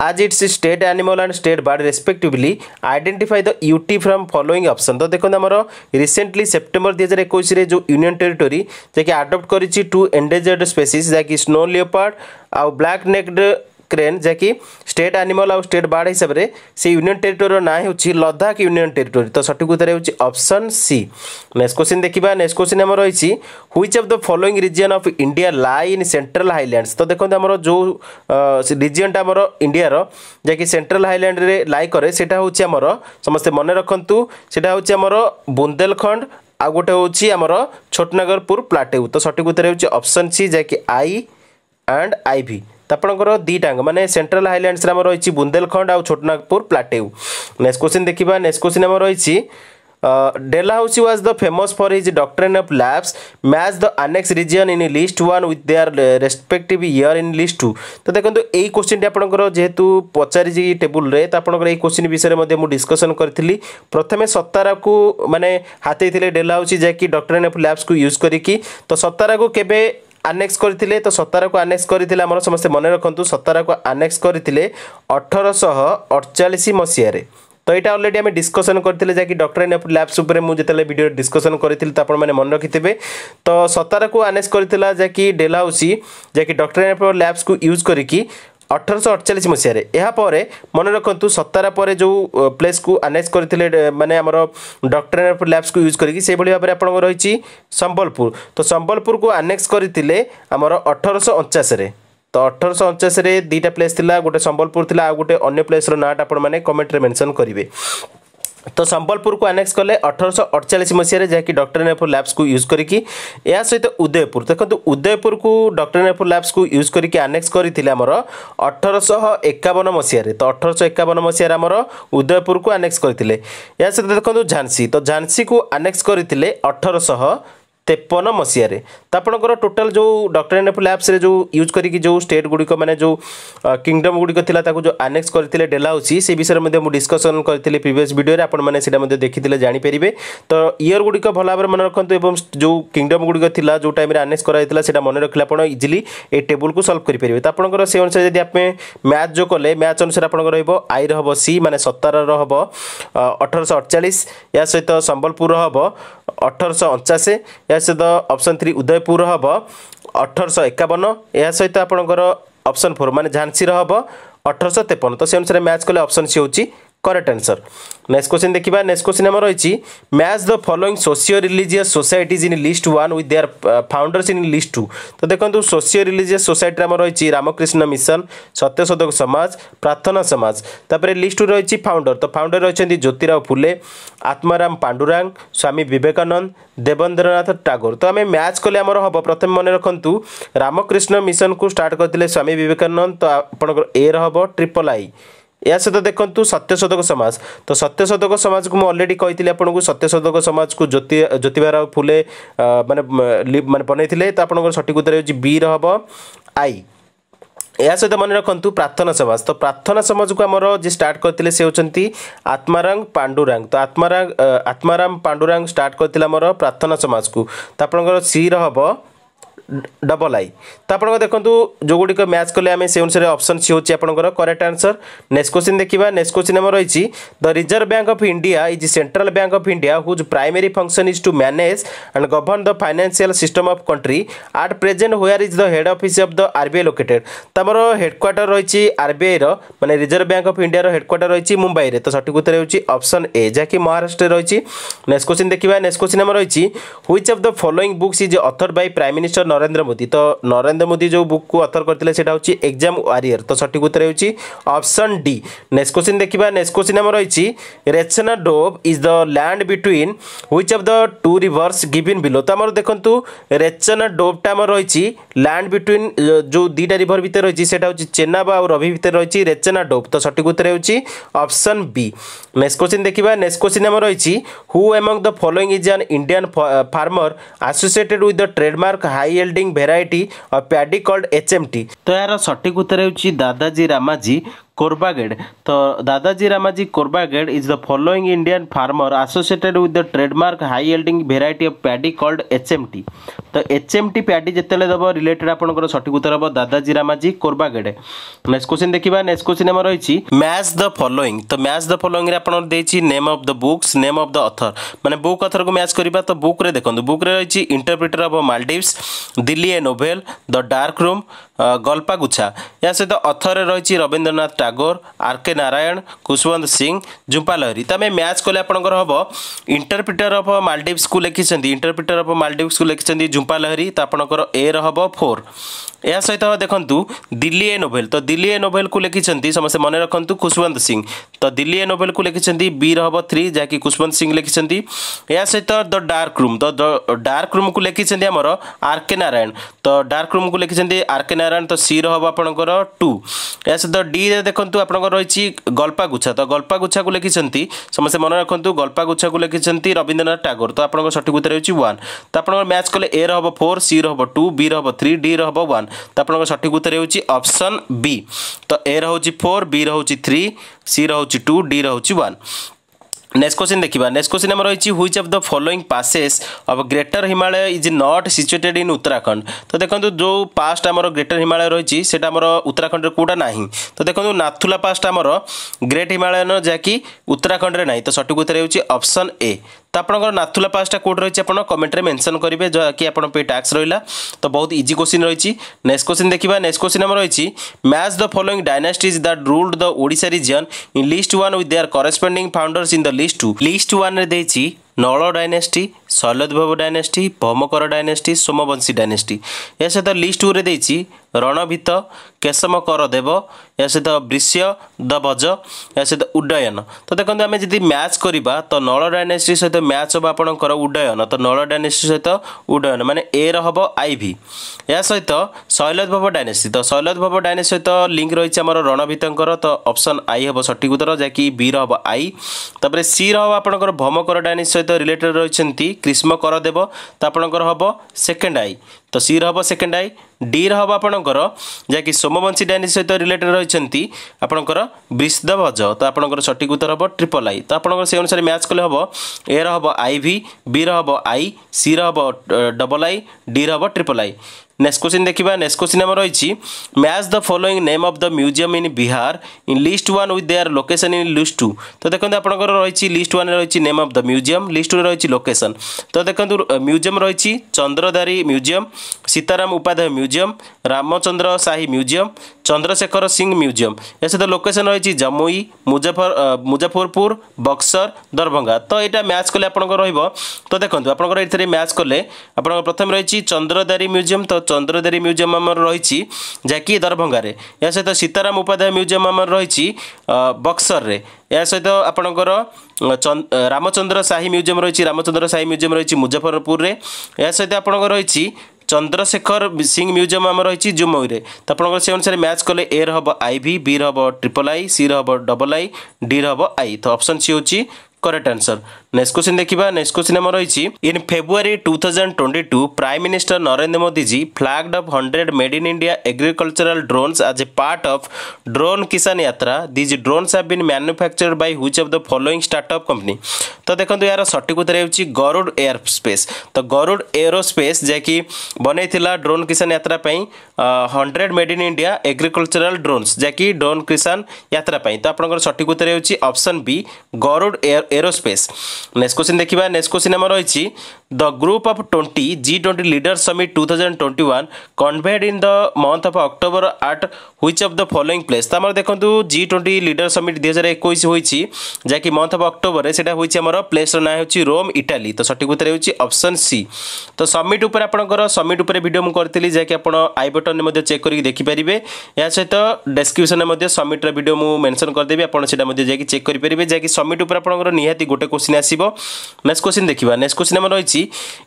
as its state animal and state bird respectively identify the UT from following option तो देखो आमर recently September दुई हजार एक जो union territory जैसे adopt कर two endangered species जैकि स्नो लियोपार्ड आउ ब्लैक नेक्ड କ୍ରେନ୍ ଯାହାକି ଷ୍ଟେଟ୍ ଆନିମଲ୍ ଆଉ ଷ୍ଟେଟ୍ ବାର୍ଡ଼ ହିସାବରେ ସେ ୟୁନିଅନ୍ ଟେରିଟୋରିର ନାଁ ହେଉଛି ଲଦାଖ ୟୁନିଅନ୍ ଟେରିଟୋରି ତ ସଠିକ୍ ଉତ୍ତର ହେଉଛି ଅପସନ୍ ସି ନେକ୍ସଟ କୋଶ୍ଚିନ୍ ଦେଖିବା ନେକ୍ସଟ କୋଶ୍ଚିନ୍ ଆମର ରହିଛି which of the following region of India lie in central highlands ତ ଦେଖନ୍ତୁ ଆମର ଯେଉଁ ରିଜିଅନ୍ଟା ଆମର ଇଣ୍ଡିଆର ଯାହାକି ସେଣ୍ଟ୍ରାଲ୍ ହାଇଲ୍ୟାଣ୍ଡରେ ଲାଇ କରେ ସେଇଟା ହେଉଛି ଆମର ସମସ୍ତେ ମନେ ରଖନ୍ତୁ ସେଇଟା ହେଉଛି ଆମର ବୁନ୍ଦେଲଖଣ୍ଡ ଆଉ ଗୋଟେ ହେଉଛି ଆମର ଛୋଟନାଗରପୁର ପ୍ଲାଟେଉ ତ ସଠିକ୍ ଉତ୍ତର ହେଉଛି ଅପସନ୍ ସି ଯାହାକି ଆଇ ଆଣ୍ଡ ଆଇ ଭି ଆପଣଙ୍କର ଦୁଇଟାଙ୍କ ମାନେ ସେଣ୍ଟ୍ରାଲ ହାଇଲାଣ୍ଡସରେ ଆମର ରହିଛି ବୁନ୍ଦେଲଖଣ୍ଡ ଆଉ ଛୋଟନାଗପୁର ପ୍ଲାଟେଉ ନେକ୍ସଟ କୋଶ୍ଚିନ୍ ଦେଖିବା ନେକ୍ସଟ କୋଶ୍ଚିନ୍ ଆମର ରହିଛି Dalhousie was the famous for his doctrine of labs, match the annex region in list 1 with their respective year in list 2. তো দেখুন এই কোশ্চিনটি আপনার যেহেতু পচারিছি টেবুলরে তো আপনার এই কোশ্চিন বিষয়ে মধ্যে মু ডিসকসন করি প্রথমে সতারাকু মানে হাতেই ডেলাহাউসি যাকি ডক্টরেন অফ ল্যাবসু ইউজ করিকি তো সতারাকু কেবে ଆନେକ୍ସ କରିଥିଲେ ତ ସତାରାକୁ ଆନେକ୍ସ କରିଥିଲେ ଆମର ସମସ୍ତେ ମନେ ରଖନ୍ତୁ ସତାରାକୁ ଆନେକ୍ସ କରିଥିଲେ ଅଠରଶହ ଅଡ଼ଚାଳିଶ ମସିହାରେ ତ ଏଇଟା ଅଲରେଡ଼ି ଆମେ ଡିସ୍କସନ୍ କରିଥିଲେ ଯାହାକି ଡକ୍ଟରାଇନ୍ ଅଫ୍ ଲ୍ୟାବ୍ସ ଉପରେ ମୁଁ ଯେତେବେଳେ ଭିଡ଼ିଓ ଡିସ୍କସନ୍ କରିଥିଲି ତ ଆପଣମାନେ ମନେ ରଖିଥିବେ ତ ସତାରାକୁ ଆନେକ୍ସ କରିଥିଲା ଯାହାକି ଡେଲାଉସି ଯାହାକି ଡକ୍ଟରାଇନ୍ ଅଫ୍ ଲ୍ୟାବ୍ସକୁ ୟୁଜ୍ କରିକି ଅଠରଶହ ଅଠଚାଳିଶ ମସିହାରେ ଏହାପରେ ମନେ ରଖନ୍ତୁ ସତାରା ପରେ ଯେଉଁ ପ୍ଲେସ୍କୁ ଆନାଇଜ୍ କରିଥିଲେ ମାନେ ଆମର ଡକ୍ଟରିନ୍ ଅଫ୍ ଲ୍ୟାବ୍ସକୁ ୟୁଜ୍ କରିକି ସେହିଭଳି ଭାବରେ ଆପଣଙ୍କର ରହିଛି ସମ୍ବଲପୁର ତ ସମ୍ବଲପୁରକୁ ଆନେକ୍ସ କରିଥିଲେ ଆମର ଅଠରଶହ ଅଣଚାଶରେ ତ ଅଠରଶହ ଅଣଚାଶରେ ଦୁଇଟା ପ୍ଲେସ୍ ଥିଲା ଗୋଟେ ସମ୍ବଲପୁର ଥିଲା ଆଉ ଗୋଟେ ଅନ୍ୟ ପ୍ଲେସ୍ର ନାଁଟା ଆପଣମାନେ କମେଣ୍ଟରେ ମେନସନ୍ କରିବେ ତ ସମ୍ବଲପୁରକୁ ଆନେକ୍ସ କଲେ ଅଠରଶହ ଅଠଚାଳିଶ ମସିହାରେ ଯାହାକି ଡକ୍ଟର ନେପୁର ଲ୍ୟାବ୍ସକୁ ୟୁଜ୍ କରିକି ଏହା ସହିତ ଉଦୟପୁର ଦେଖନ୍ତୁ ଉଦୟପୁରକୁ ଡକ୍ଟର ନେପୁର ଲ୍ୟାବ୍ସକୁ ୟୁଜ୍ କରିକି ଆନେକ୍ସ କରିଥିଲେ ଆମର ଅଠରଶହ ଏକାବନ ମସିହାରେ ତ ଅଠରଶହ ଏକାବନ ମସିହାରେ ଆମର ଉଦୟପୁରକୁ ଆନେକ୍ସ କରିଥିଲେ ଏହା ସହିତ ଦେଖନ୍ତୁ ଝାନ୍ସି ତ ଝାନ୍ସିକୁ ଆନେକ୍ସ କରିଥିଲେ ଅଠରଶହ ତେପନ ମସିହାରେ ତ ଆପଣଙ୍କର ଟୋଟାଲ୍ ଯେଉଁ ଡକ୍ଟରେନ୍ ଅଫ୍ ଲ୍ୟାବ୍ସରେ ଯେଉଁ ୟୁଜ୍ କରିକି ଯେଉଁ ଷ୍ଟେଟ୍ ଗୁଡ଼ିକ ମାନେ ଯେଉଁ କିଙ୍ଗଡମ୍ ଗୁଡ଼ିକ ଥିଲା ତାକୁ ଯେଉଁ ଆନେକ୍ସ କରିଥିଲେ ଡେଲାଉସି ସେ ବିଷୟରେ ମଧ୍ୟ ମୁଁ ଡିସ୍କସନ୍ କରିଥିଲି ପ୍ରିଭିୟସ୍ ଭିଡ଼ିଓରେ ଆପଣମାନେ ସେଇଟା ମଧ୍ୟ ଦେଖିଥିଲେ ଜାଣିପାରିବେ ତ ଇୟର୍ ଗୁଡ଼ିକ ଭଲ ଭାବରେ ମନେ ରଖନ୍ତୁ ଏବଂ ଯେଉଁ କିଙ୍ଗଡମ୍ ଗୁଡ଼ିକ ଥିଲା ଯେଉଁ ଟାଇମ୍ରେ ଆନେକ୍ସ କରାଯାଇଥିଲା ସେଇଟା ମନେ ରଖିଲେ ଆପଣ ଇଜିଲି ଏ ଟେବୁଲ୍କୁ ସଲ୍ଭ କରିପାରିବେ ତ ଆପଣଙ୍କର ସେ ଅନୁସାରେ ଯଦି ଆମେ ମ୍ୟାଥ୍ ଯେଉଁ କଲେ ମ୍ୟାଥ୍ ଅନୁସାରେ ଆପଣଙ୍କର ରହିବ ଆଇର ହେବ ସି ମାନେ ସତରର ହେବ ଅଠରଶହ ଅଠଚାଳିଶ ଏହା ସହିତ ସମ୍ବଲପୁରର ହେବ ଅଠରଶହ ଅଣଚାଶ या सहित अप्सन थ्री उदयपुर हे अठर शवन सहित आप्र अप्सन फोर म झान्सी र हे अठर सय तेपन त सेसार म्याच कले अप्सन सी होती करेक्ट आंसर नेक्स्ट क्वेश्चन देखा नेक्स्ट क्वेश्चन आम रही match the following socio religious society in list one with their founders in list two तो देखो सोसीय रिलीजियस सोसाइटी आम रही रामकृष्ण मिशन सत्यशोधक समाज प्रार्थना समाज तापर लिस्ट टू रही फाउंडर तो फाउंडर रही ज्योतिराव फुले आत्माराम पांडुरांग स्वामी बेकानंद देवेन्द्रनाथ टागोर तो आम मैच कले आम हम प्रथम मन रखु रामकृष्ण मिशन को स्टार्ट करते स्वामी बेकानंद तो आप ए रहा ट्रिपल आई यहाँसँग देखु सत्यशोधक समाज तो सत्यशोधक त सत्य सधक समाजको म सत्यशोधक समाज को ज्योति ज्योति फुले मि म बनै ले त आठिक उत्तर हो हौ वि र है मन प्रार्थना समाज तो प्रार्थना समाज को समाजको अब स्टार गरित्माराङ पाण्डुरङ तो आत्माराङ आत्माराम स्टार्ट स्टार गरिदिनु प्रार्थना समाज को त आपण सी हब ଡବଲ୍ ଆଇ ତ ଆପଣଙ୍କ ଦେଖନ୍ତୁ ଯେଉଁଗୁଡ଼ିକ ମ୍ୟାଚ୍ କଲେ ଆମେ ସେ ଅନୁସାରେ ଅପସନ୍ ସି ହେଉଛି ଆପଣଙ୍କର କରେକ୍ଟ ଆନ୍ସର୍ ନେକ୍ସଟ କୋଶ୍ଚିନ୍ ଦେଖିବା ନେକ୍ସଟ କୋଶ୍ଚିନ୍ ଆମର ରହିଛି the reserve bank of India is central bank of India whose primary function is to manage and govern the financial system of country at present where is the head office of the RBI located ତ ଆମର headquarter ରହିଛି ଆର୍ବିଆଇର ମାନେ reserve bank of ଇଣ୍ଡିଆର headquarter ରହିଛି ମୁମ୍ବାଇରେ ତ ସଠିକ୍ ଉତ୍ତର ହେଉଛି ଅପସନ୍ ଏ ଯାହାକି ମହାରାଷ୍ଟ୍ରରେ ରହିଛି ନେକ୍ସଟ କୋଶ୍ଚିନ୍ ଦେଖିବା ନେକ୍ସଟ କୋଶ୍ଚିନ୍ ଆମର ରହିଛି which of the following books is author by prime minister Narendra Modi তো নরেন্দ্র মোদি যে বুক কু অথর করে সেটা হচ্ছে এক্সাম ওয়ারিয়র তো সঠিক উত্তর হচ্ছে অপশন ডি নেক্সট কোশ্চিন দেখা নেক্সট কোশ্চিন আমার রয়েছে Rechna Doab is the land between which of the two rivers given below তো আমার দেখুন রেচনা ডোবটা আমার রয়েছে ল্যান্ড বিটুইন যে দুইটা রিভর ভিতরে রয়েছে সেটা হচ্ছে চেনাব আর রবি ভিতরে রয়েছে রেচনা ডোব তো সঠিক উত্তর হচ্ছে অপশন বি নেক্সট কোশ্চিন দেখা নেক্সট কোশ্চিন আমার রয়েছে who among the following is an Indian farmer associated with the trademark high high yielding variety of paddy called H M T ତ ଏହାର ସଠିକ ଉତ୍ତର ହେଉଛି Dadaji Ramaji Korbagad. So Dadaji Ramaji Korbagad is the following Indian farmer associated with the trademark high yielding variety of paddy called HMT. तो H M T paddy ଯେତେବେଳେ ଦେବ related ଆପଣଙ୍କର ସଠିକ ଉତ୍ତର ହେବ ଦାଦାଜୀ ରାମାଜୀ କୋର୍ବାଗେଡେ ନେକ୍ସଟ କ୍ୱେଶ୍ଚିନ୍ ଦେଖିବା ନେକ୍ସଟ କ୍ୱେଶ୍ଚିନ୍ ଆମର ରହିଛି ମ୍ୟାଚ୍ ଦ ଫଲୋଇଂ ତ ମ୍ୟାଚ୍ ଦ ଫଲୋଇଂରେ ଆପଣ ଦେଇଛି name of the books name of the author ମାନେ ବୁକ୍ ଅଥରକୁ ମ୍ୟାଚ୍ କରିବା ତ ବୁକ୍ରେ ଦେଖନ୍ତୁ ବୁକ୍ରେ ରହିଛି interpreter of Maldives Delhi a novel the dark room Galpaguchha ଏହା ସହିତ ଅଥରରେ ରହିଛି ରବୀନ୍ଦ୍ରନାଥ ଟାଗୋର ଆର୍ କେ ନାରାୟଣ କୁଶବନ୍ତ ସିଂ ଝୁମ୍ପା ଲହରୀ ତ ଆମେ ମ୍ୟାଚ୍ କଲେ ଆପଣଙ୍କର ହେବ ଇଣ୍ଟରପ୍ରିଟର ଅଫ୍ ମାଲଡିଭ୍ସକୁ ଲେଖିଛନ୍ତି ଇଣ୍ଟରପ୍ରିଟର ଅଫ୍ ମାଲଡିଭ୍ସକୁ ଲେଖିଛନ୍ତି ଝୁମ୍ପା ଲହରୀ ତ ଆପଣଙ୍କର ଏର ହେବ ଫୋର୍ ଏହା ସହିତ ଦେଖନ୍ତୁ ଦିଲ୍ଲୀ ଏ ନୋଭେଲ ତ ଦିଲ୍ଲୀ ଏ ନୋଭେଲକୁ ଲେଖିଛନ୍ତି ସମସ୍ତେ ମନେ ରଖନ୍ତୁ ଖୁଶବନ୍ତ ସିଂ ତ ଦିଲ୍ଲୀ ଏ ନୋଭେଲକୁ ଲେଖିଛନ୍ତି ବୀର ହବ ଥ୍ରୀ ଯାହାକି ଖୁଶବନ୍ତ ସିଂ ଲେଖିଛନ୍ତି ଏହା ସହିତ ଦ ଡାର୍କ ରୁମ୍ ତ ଡାର୍କ ରୁମ୍କୁ ଲେଖିଛନ୍ତି ଆମର ଆର୍ କେ ନାରାୟଣ ତ ଡାର୍କ ରୁମ୍କୁ ଲେଖିଛନ୍ତି ଆର୍ କେ ନାରାୟଣ ତ ସିର ହବ ଆପଣଙ୍କର ଟୁ ଏହା ସହିତ ଡିରେ ଦେଖନ୍ତୁ ଆପଣଙ୍କର ରହିଛି ଗଳ୍ପାଗୁଚ୍ଛା ତ ଗଳ୍ପାଗୁଚ୍ଛାକୁ ଲେଖିଛନ୍ତି ସମସ୍ତେ ମନେ ରଖନ୍ତୁ ଗଳ୍ପାଗୁଚ୍ଛାକୁ ଲେଖିଛନ୍ତି ରବୀନ୍ଦ୍ରନାଥ ଟାଗୋର ତ ଆପଣଙ୍କ ସଠିକ ଉତ୍ତର ହେଉଛି ୱାନ୍ ତ ଆପଣଙ୍କର ମ୍ୟାଚ୍ କଲେ ଏର ହବ ଫୋର୍ ସିର ହବ ଟୁ ବିର ହବ ଥ୍ରୀ ଡିର ହବ ୱାନ୍ তো আপনার সঠিক উত্তর হচ্ছে অপশন বি তো এ রয়েছে ফোর বি রয়েছে থ্রি সি রয়েছে টু ডি রয়েছে ওয়ান নেক্সট কোশ্চিন দেখিবা নেক্সট কোশ্চিন আমার রয়েছে which of the following passes of greater Himalaya is not situated in Uttarakhand তো দেখুন যে পাসটা আমার গ্রেটর হিমালয় রয়েছে সেটা আমার উত্তরাখণ্ডের কোটা না তো দেখুন নাথুলা পাসটা আমার গ্রেট হিমালয়ন যা কি উত্তরাখণ্ডের না তো সঠিক উত্তর হচ্ছে অপশন এ তো আপনার নাথুলা পাসটা কোড রয়েছে আপনার কমেন্টে মেনশন করবে কি আপনার ট্যাক্স রহলা তো বহুত ইজি কোশ্চিন রয়েছে নেক্সট কোশ্চিন দেখবা নেক্সট কোশ্চিন আমার রয়েছে match the following dynasties that ruled the Odisha region in list one with their corresponding founders in the list two list ওয়ানে দিয়েছি Nala dynasty Shailodbhava dynasty Bhaumakara dynasty Somavamshi dynasty ଏହା ସହିତ ଲିଷ୍ଟ ଉପରେ ଦେଇଛି ରଣଭିତ କେଶମକର ଦେବ ଏହା ସହିତ ବ୍ରିଶ୍ୟ ଦଭଜ ଏହା ସହିତ ଉଡ୍ଡୟନ ତ ଦେଖନ୍ତୁ ଆମେ ଯଦି ମ୍ୟାଚ୍ କରିବା ତ ନଳ ଡାଇନେଷ୍ଟି ସହିତ ମ୍ୟାଚ୍ ହେବ ଆପଣଙ୍କର ଉଡ୍ଡୟନ ତ ନଳ ଡାଇନେଷ୍ଟି ସହିତ ଉଡ୍ଡୟନ ମାନେ ଏର ହେବ ଆଇ ଭି ଏହା ସହିତ ଶୈଲଦ୍ଭବ ଡାଇନେଷ୍ଟି ତ ଶୈଲଦ୍ଭବ ଡାଇନେଷ୍ଟି ସହିତ ଲିଙ୍କ୍ ରହିଛି ଆମର ରଣଭିତଙ୍କର ତ ଅପସନ୍ ଆଇ ହେବ ସଠିକ ଉତ୍ତର ଯାହାକି ବିର ହେବ ଆଇ ତାପରେ ସି ର ହେବ ଆପଣଙ୍କର ଭୌମକର ଡାଇନେଷ୍ଟି সহিত রিলেটেড রয়েছেন কৃষ্ণ করদেব তো আপনার হব সেকেন্ড আই তো সির হব সেকেন্ড আই ଡିର ହେବ ଆପଣଙ୍କର ଯାହାକି ସୋମବଂଶୀ ଡାଇନେସି ସହିତ ରିଲେଟେଡ୍ ରହିଛନ୍ତି ଆପଣଙ୍କର ବିଷଦଭଜ ତ ଆପଣଙ୍କର ସଠିକ୍ ଉତ୍ତର ହେବ ଟ୍ରିପଲ୍ ଆଇ ତ ଆପଣଙ୍କର ସେ ଅନୁସାରେ ମ୍ୟାଚ୍ କଲେ ହେବ ଏର ହେବ ଆଇ ଭି ବିର ହେବ ଆଇ ସିର ହେବ ଡବଲ୍ ଆଇ ଡିର ହେବ ଟ୍ରିପଲ୍ ଆଇ ନେକ୍ସଟ କୋଶ୍ଚିନ୍ ଦେଖିବା ନେକ୍ସଟ କୋଶ୍ଚିନ୍ ଆମର ରହିଛି match the following name of the museum in Bihar in list one with their location in list two ତ ଦେଖନ୍ତୁ ଆପଣଙ୍କର ରହିଛି ଲିଷ୍ଟ ୱାନ୍ରେ ରହିଛି name of the museum list ଟୁରେ ରହିଛି ଲୋକେସନ୍ ତ ଦେଖନ୍ତୁ ମ୍ୟୁଜିୟମ୍ ରହିଛି Chandradhari museum Sitaram Upadhyay museum museum Ramchandra Sahi museum Chandrashekhar Singh museum ଏ ସହିତ ଲୋକେସନ୍ ରହିଛି ଜମୁଇ ମୁଜଫର ମୁଜଫରପୁର ବକ୍ସର ଦରଭଙ୍ଗା ତ ଏଇଟା ମ୍ୟାଚ୍ କଲେ ଆପଣଙ୍କର ରହିବ ତ ଦେଖନ୍ତୁ ଆପଣଙ୍କର ଏଥିରେ ମ୍ୟାଚ୍ କଲେ ଆପଣଙ୍କର ପ୍ରଥମେ ରହିଛି ଚନ୍ଦ୍ରଦାରୀ ମ୍ୟୁଜିୟମ୍ ତ ଚନ୍ଦ୍ରଦାରୀ ମ୍ୟୁଜିୟମ୍ ଆମର ରହିଛି ଯାହାକି ଦରଭଙ୍ଗାରେ ଏହା ସହିତ ସୀତାରାମ ଉପାଧ୍ୟାୟ ମ୍ୟୁଜିୟମ୍ ଆମର ରହିଛି ବକ୍ସରରେ ଏହା ସହିତ ଆପଣଙ୍କର ରାମଚନ୍ଦ୍ର ସାହି ମ୍ୟୁଜିୟମ୍ ରହିଛି ରାମଚନ୍ଦ୍ର ସାହି ମ୍ୟୁଜିୟମ୍ ରହିଛି ମୁଜଫରପୁରରେ ଏହା ସହିତ ଆପଣଙ୍କର ରହିଛି चन्द्रशेखर सिंह म्युजियम आम रह जुमु त आइअनुसार म्याच कले ए भी, वि रब triple I C raw double आई डि हे आई त अप्सन सी हौ करेक्ट आन्सर নেক্সট কোশ্চিন দেখা নেক্সট কোশ্চিন আমার রয়েছে in February two thousand twenty two prime minister Narendra Modiji flagged off hundred made in India agricultural drones as a part of drone Kisan Yatra these drones have been manufacture by which of the following startup company তো দেখুন ইয়ার সঠিক উত্তর হচ্ছে Garud air space তো Garuda aerospace যাকি বনাইলা drone Kisan Yatra hundred made in India agricultural drones যাকি drone Kisan Yatra তো আপনার সঠিক উত্তর হচ্ছে option B Garuda aerospace next question দেখিবা নেক্সট কোশ্চিন আমার রয়েছে the group of twenty G twenty leader summit two thousand twenty one convened in the month of October at which of the following place তো আমার দেখুন জি twenty leader Summit দুই হাজার একুশ হয়েছি যা কি মন্থ অফ অক্টোবরে সেটা হয়েছে আমার প্লেসর না হচ্ছে রোম ইটালি তো সঠিক উত্তর হচ্ছে অপসন সি তো সমিট উপরে আপনার সমিট উপরে ভিডিও মু করি যা কি আপনার আই বটনে চেক করি দেখিপারে এর সহিত ডেসক্রিপশনে সমিটর ভিডিও মু মেনশন করেদেবি আপনার সেটা যাই চেক করে পারে যা কি সমিট উপরে আপনার নিহতি গোটে কোশ্চিন আসি ଆସିବ ନେକ୍ସଟ କ୍ୱେଶ୍ଚିନ୍ ଦେଖିବା ନେକ୍ସଟ କ୍ୱେଶ୍ଚିନ୍ ଆମର ରହିଛି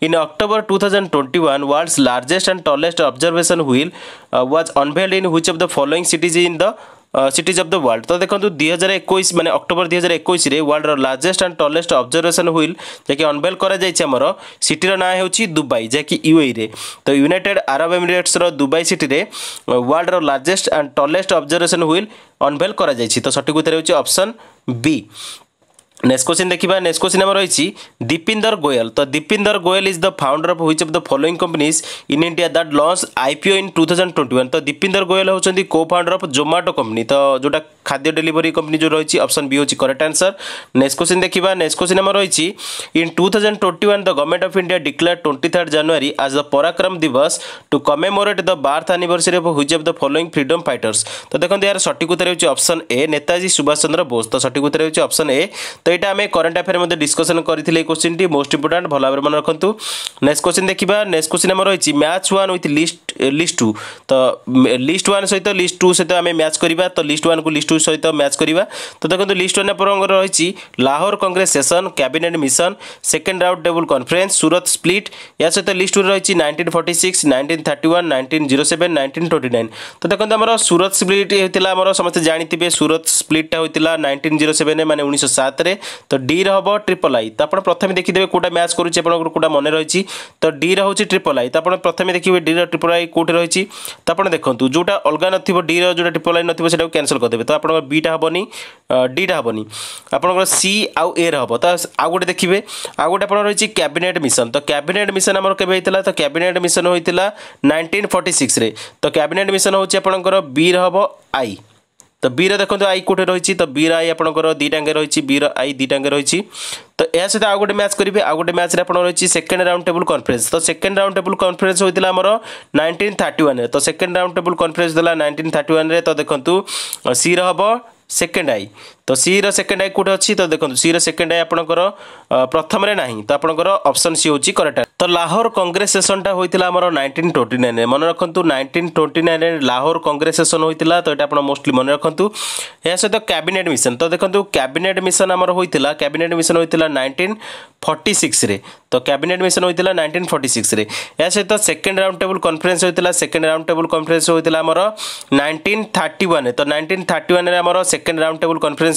in October two thousand twenty one world's largest and tallest observation wheel was unveiled in which of the following cities in the cities of the world তো দেখুন দুই হাজার একুশ মানে অক্টোবর দুই হাজার একুশে ওয়ার্ল্ডর largest and tallest observation wheel যাকে অনভেল করা যাই আমার সিটির না হচ্ছে দুবাই যাকি ইউএইরে তো ইউনাইটেড আরব এমিরেটসর দুবাই সিটিরে ওয়ার্ল্ডর largest and tallest observation wheel unveil করা যাই তো সঠিক উত্তর হচ্ছে অপশন বি নেক্সট কোশ্চিন দেখিবা নেক্সট কোশ্চিন আমার রয়েছে দীপিন্দর গোয়েল তো Deepinder Goyal is the founder of which of the following companies in India that launch IPO in two thousand twenty one তো দীপিন্দর গোয়েল হচ্ছেন co founder of Zomato company তো যেটা খাদ্য ডেলিভরি কম্পানি যে রয়েছে অপশন বি হচ্ছে করেক্ট আনসর নেক্সট কোশ্চিন দেখিবা next question আমার রয়েছে in two thousand twenty one the government of India declare twenty third January as the Parakram Diwas to commemorate the birth anniversary of which of the following freedom fighters তো দেখুন এর সঠিক উত্তর হচ্ছে option A Netaji Subhash Chandra Bose তো সঠিক উত্তর হচ্ছে অপশন এ তো এটা আমি করেন্ট আফেয়ার মধ্যে ডিসকসন করে এই কোশ্চিনটি মোস্ট ইম্পর্টাট ভালো ভাবে মনে রাখতু নেক্সট কোশ্চিন দেখা নেক্সট কোশ্চিন আমার রয়েছে match one with list list two তো লিস্ট ওয়ান সহিত লিস্ট টু সহিত আমি ম্যাচ করা তো লিস্ট ওয়ান কু লিস্ট টু সহিত ম্যাচ করা তো দেখুন লিস্ট ওয়ান আপনার রয়েছে Lahore Congress session cabinet mission second round table conference Surat split এর সহিত লিস্ট টু রয়েছে nineteen forty six nineteen thirty one nineteen zero seven nineteen twenty nine তো দেখুন আমার সুরত স্প্লিট হয়েছিল আমার সমস্ত জাঁথিবে সুরত স্প্লিটটা হয়েছিল নাইনটিন জিরো সেভেন মানে উনিশশো সাতরে তো ডির হব ট্রিপল আই তো আপনার প্রথমে দেখিদেবে কোটা ম্যাচ করুছি আপনার কোটা মনে রয়েছে তো ডির হচ্ছে ট্রিপল আই তো আপনার প্রথমে দেখবে ডির ট্রিপল আই কোটি রয়েছে তো আপনার দেখুন যেটা অলগা নথিব ডির যেটা ট্রিপল আই নথিব সেটা ক্যানসেল କରିଦେବେ ତ ଆପଣଙ୍କର ବିଟା ହେବନି ଡିଟା ହେବନି ଆପଣଙ୍କର ସି ଆଉ ଏର ହେବ ତ ଆଉ ଗୋଟେ ଦେଖିବେ ଆଉ ଗୋଟେ ଆପଣଙ୍କର ରହିଛି କ୍ୟାବିନେଟ୍ ମିଶନ ତ କ୍ୟାବିନେଟ୍ ମିଶନ ଆମର କେବେ ହେଇଥିଲା ତ କ୍ୟାବିନେଟ୍ ମିଶନ ହୋଇଥିଲା ନାଇଣ୍ଟିନ୍ ଫର୍ଟି ସିକ୍ସରେ ତ କ୍ୟାବିନେଟ୍ ମିଶନ ହେଉଛି ଆପଣଙ୍କର ବିର ହେବ ଆଇ তো বির দেখুন আই কোটে রয়েছে তো বির আই আপনার দুইটাঙ্গে রয়েছে বির আই দুইটাঙ্গে রয়েছে তো এর সহ আউ গোটে ম্যাচ করবে আউ গোটে ম্যাচে আপনার রয়েছে সেকেন্ড রাউন্ড টেবুল কনফরেন্স তো সেকেন্ড রাউন্ড টেবুল কনফরেন্স হয়েছিল আমার নাইনটিন থার্টি ওয়ানে তো সেকেন্ড রাউন্ড টেবুল কনফরেন্স হয়েছিল নাইনটিন থার্টি ওয়ানে তো দেখুন সির হব সেকেন্ড আই তো সি'ର ସେକେଣ୍ଡ ଆଇ କେଉଁଠି ଅଛି ତ ଦେଖନ୍ତୁ ସି'ର ସେକେଣ୍ଡ ଆଇ ଆପଣଙ୍କର ପ୍ରଥମରେ ନାହିଁ ତ ଆପଣଙ୍କର ଅପସନ୍ ସି ହେଉଛି କରେକ୍ଟ ତ ଲାହୋର କଂଗ୍ରେସ ସେସନଟା ହୋଇଥିଲା ଆମର ନାଇଣ୍ଟିନ୍ ଟ୍ୱେଣ୍ଟି ନାଇନ୍ରେ ମନେ ରଖନ୍ତୁ ନାଇଣ୍ଟିନ୍ ଟ୍ୱେଣ୍ଟି ନାଇନ୍ରେ ଲାହୋର କଂଗ୍ରେସ ସେସନ ହୋଇଥିଲା ତ ଏଇଟା ଆପଣ ମୋଷ୍ଟଲି ମନେ ରଖନ୍ତୁ ଏହା ସହିତ କ୍ୟାବିନେଟ୍ ମିଶନ ତ ଦେଖନ୍ତୁ କ୍ୟାବିନେଟ୍ ମିଶନ ଆମର ହୋଇଥିଲା କ୍ୟାବିନେଟ୍ ମିଶନ ହୋଇଥିଲା ନାଇଣ୍ଟିନ୍ ଫର୍ଟି ସିକ୍ସରେ ତ କ୍ୟାବିନେଟ୍ ମିଶନ ହୋଇଥିଲା ନାଇଣ୍ଟିନ୍ ଫର୍ଟି ସିକ୍ସରେ ଏହା ସହିତ ସେକେଣ୍ଡ ରାଉଣ୍ଡ ଟେବୁଲ୍ କନଫରେନ୍ସ ହୋଇଥିଲା ସେକେଣ୍ଡ ରାଉଣ୍ଡ ଟେବୁଲ୍ କନଫରେନ୍ସ ହୋଇଥିଲା ଆମର ନାଇଣ୍ଟିନ୍ ଥାର୍ଟି ୱାନ୍ରେ ତ ନାଇଣ୍ଟିନ୍ ଥାର୍ଟି ୱାନ୍ରେ ଆମର second round table conference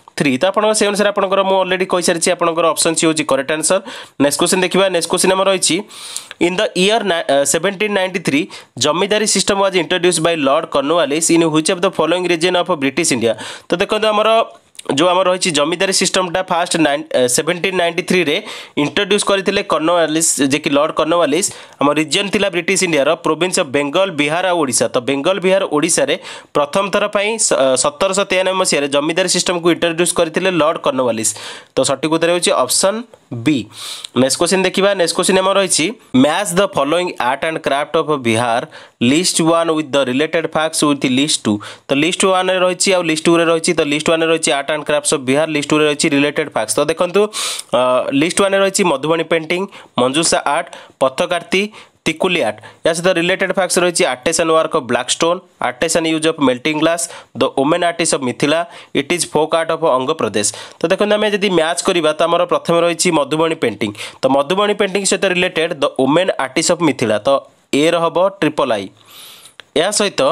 three तो आप से अनुसार आप अलरेडी कहीसारी आप अप्सन सी हूँ करेक्ट आंसर नेक्स्ट क्वेश्चन देखा नेक्स्ट क्वेश्चन आम रही in the year seventeen ninety three zamindari system was introduce by lord Cornwallis in which of the following region of British India तो देखो आमर जो आम रही जमीदारी सिस्टमटा फास्ट सेवेन्टीन नाइंटी थ्री रे इंट्रोड्यूस करते कर्णवालिस जे कि लर्ड कर्णवालिस आम रिजन थी ब्रिटिश इंडियार प्रोविन्स अफ बेंगल बिहार आउ ओडा तो बेंगल बिहार ओडार प्रथम थरपाई पर सतरश तेयानबे मसीह जमीदारी सिस्टम को इंट्रोड्यूस करते लर्ड कर्णवालिस तो सठिक उत्तर होती अप्सन বি নেক্সট কোশ্চিন দেখিবা নেক্সট কোশ্চিন আমার রয়েছে match the following art and craft of Bihar list one with the related facts with list two তো লিস্ট ওয়ানে রয়েছে আর লিস্ট টুরে রয়েছে তো লিস্ট ওয়ানে রয়েছে art and crafts of Bihar list টুরে রয়েছে রিলেটেড ফ্যাক্টস তো দেখুন লিস্ট ওয়ানে রয়েছে মধুবনী পেন্টিং মঞ্জুষা আর্ট পথকার্তী তিকুলিয়াট या सहित रिलेटेड फैक्ट्स रही artisan work of block stone artisan use of melting glass the women artist of Mithila it is folk art of Anga Pradesh तो देखते आम जब मैच करवा तो आम प्रथम रही मधुबणी पेंटिंग तो मधुबणी पेंटिंग सहित related the women artist of Mithila तो ए रहा ट्रिपल आई या सहित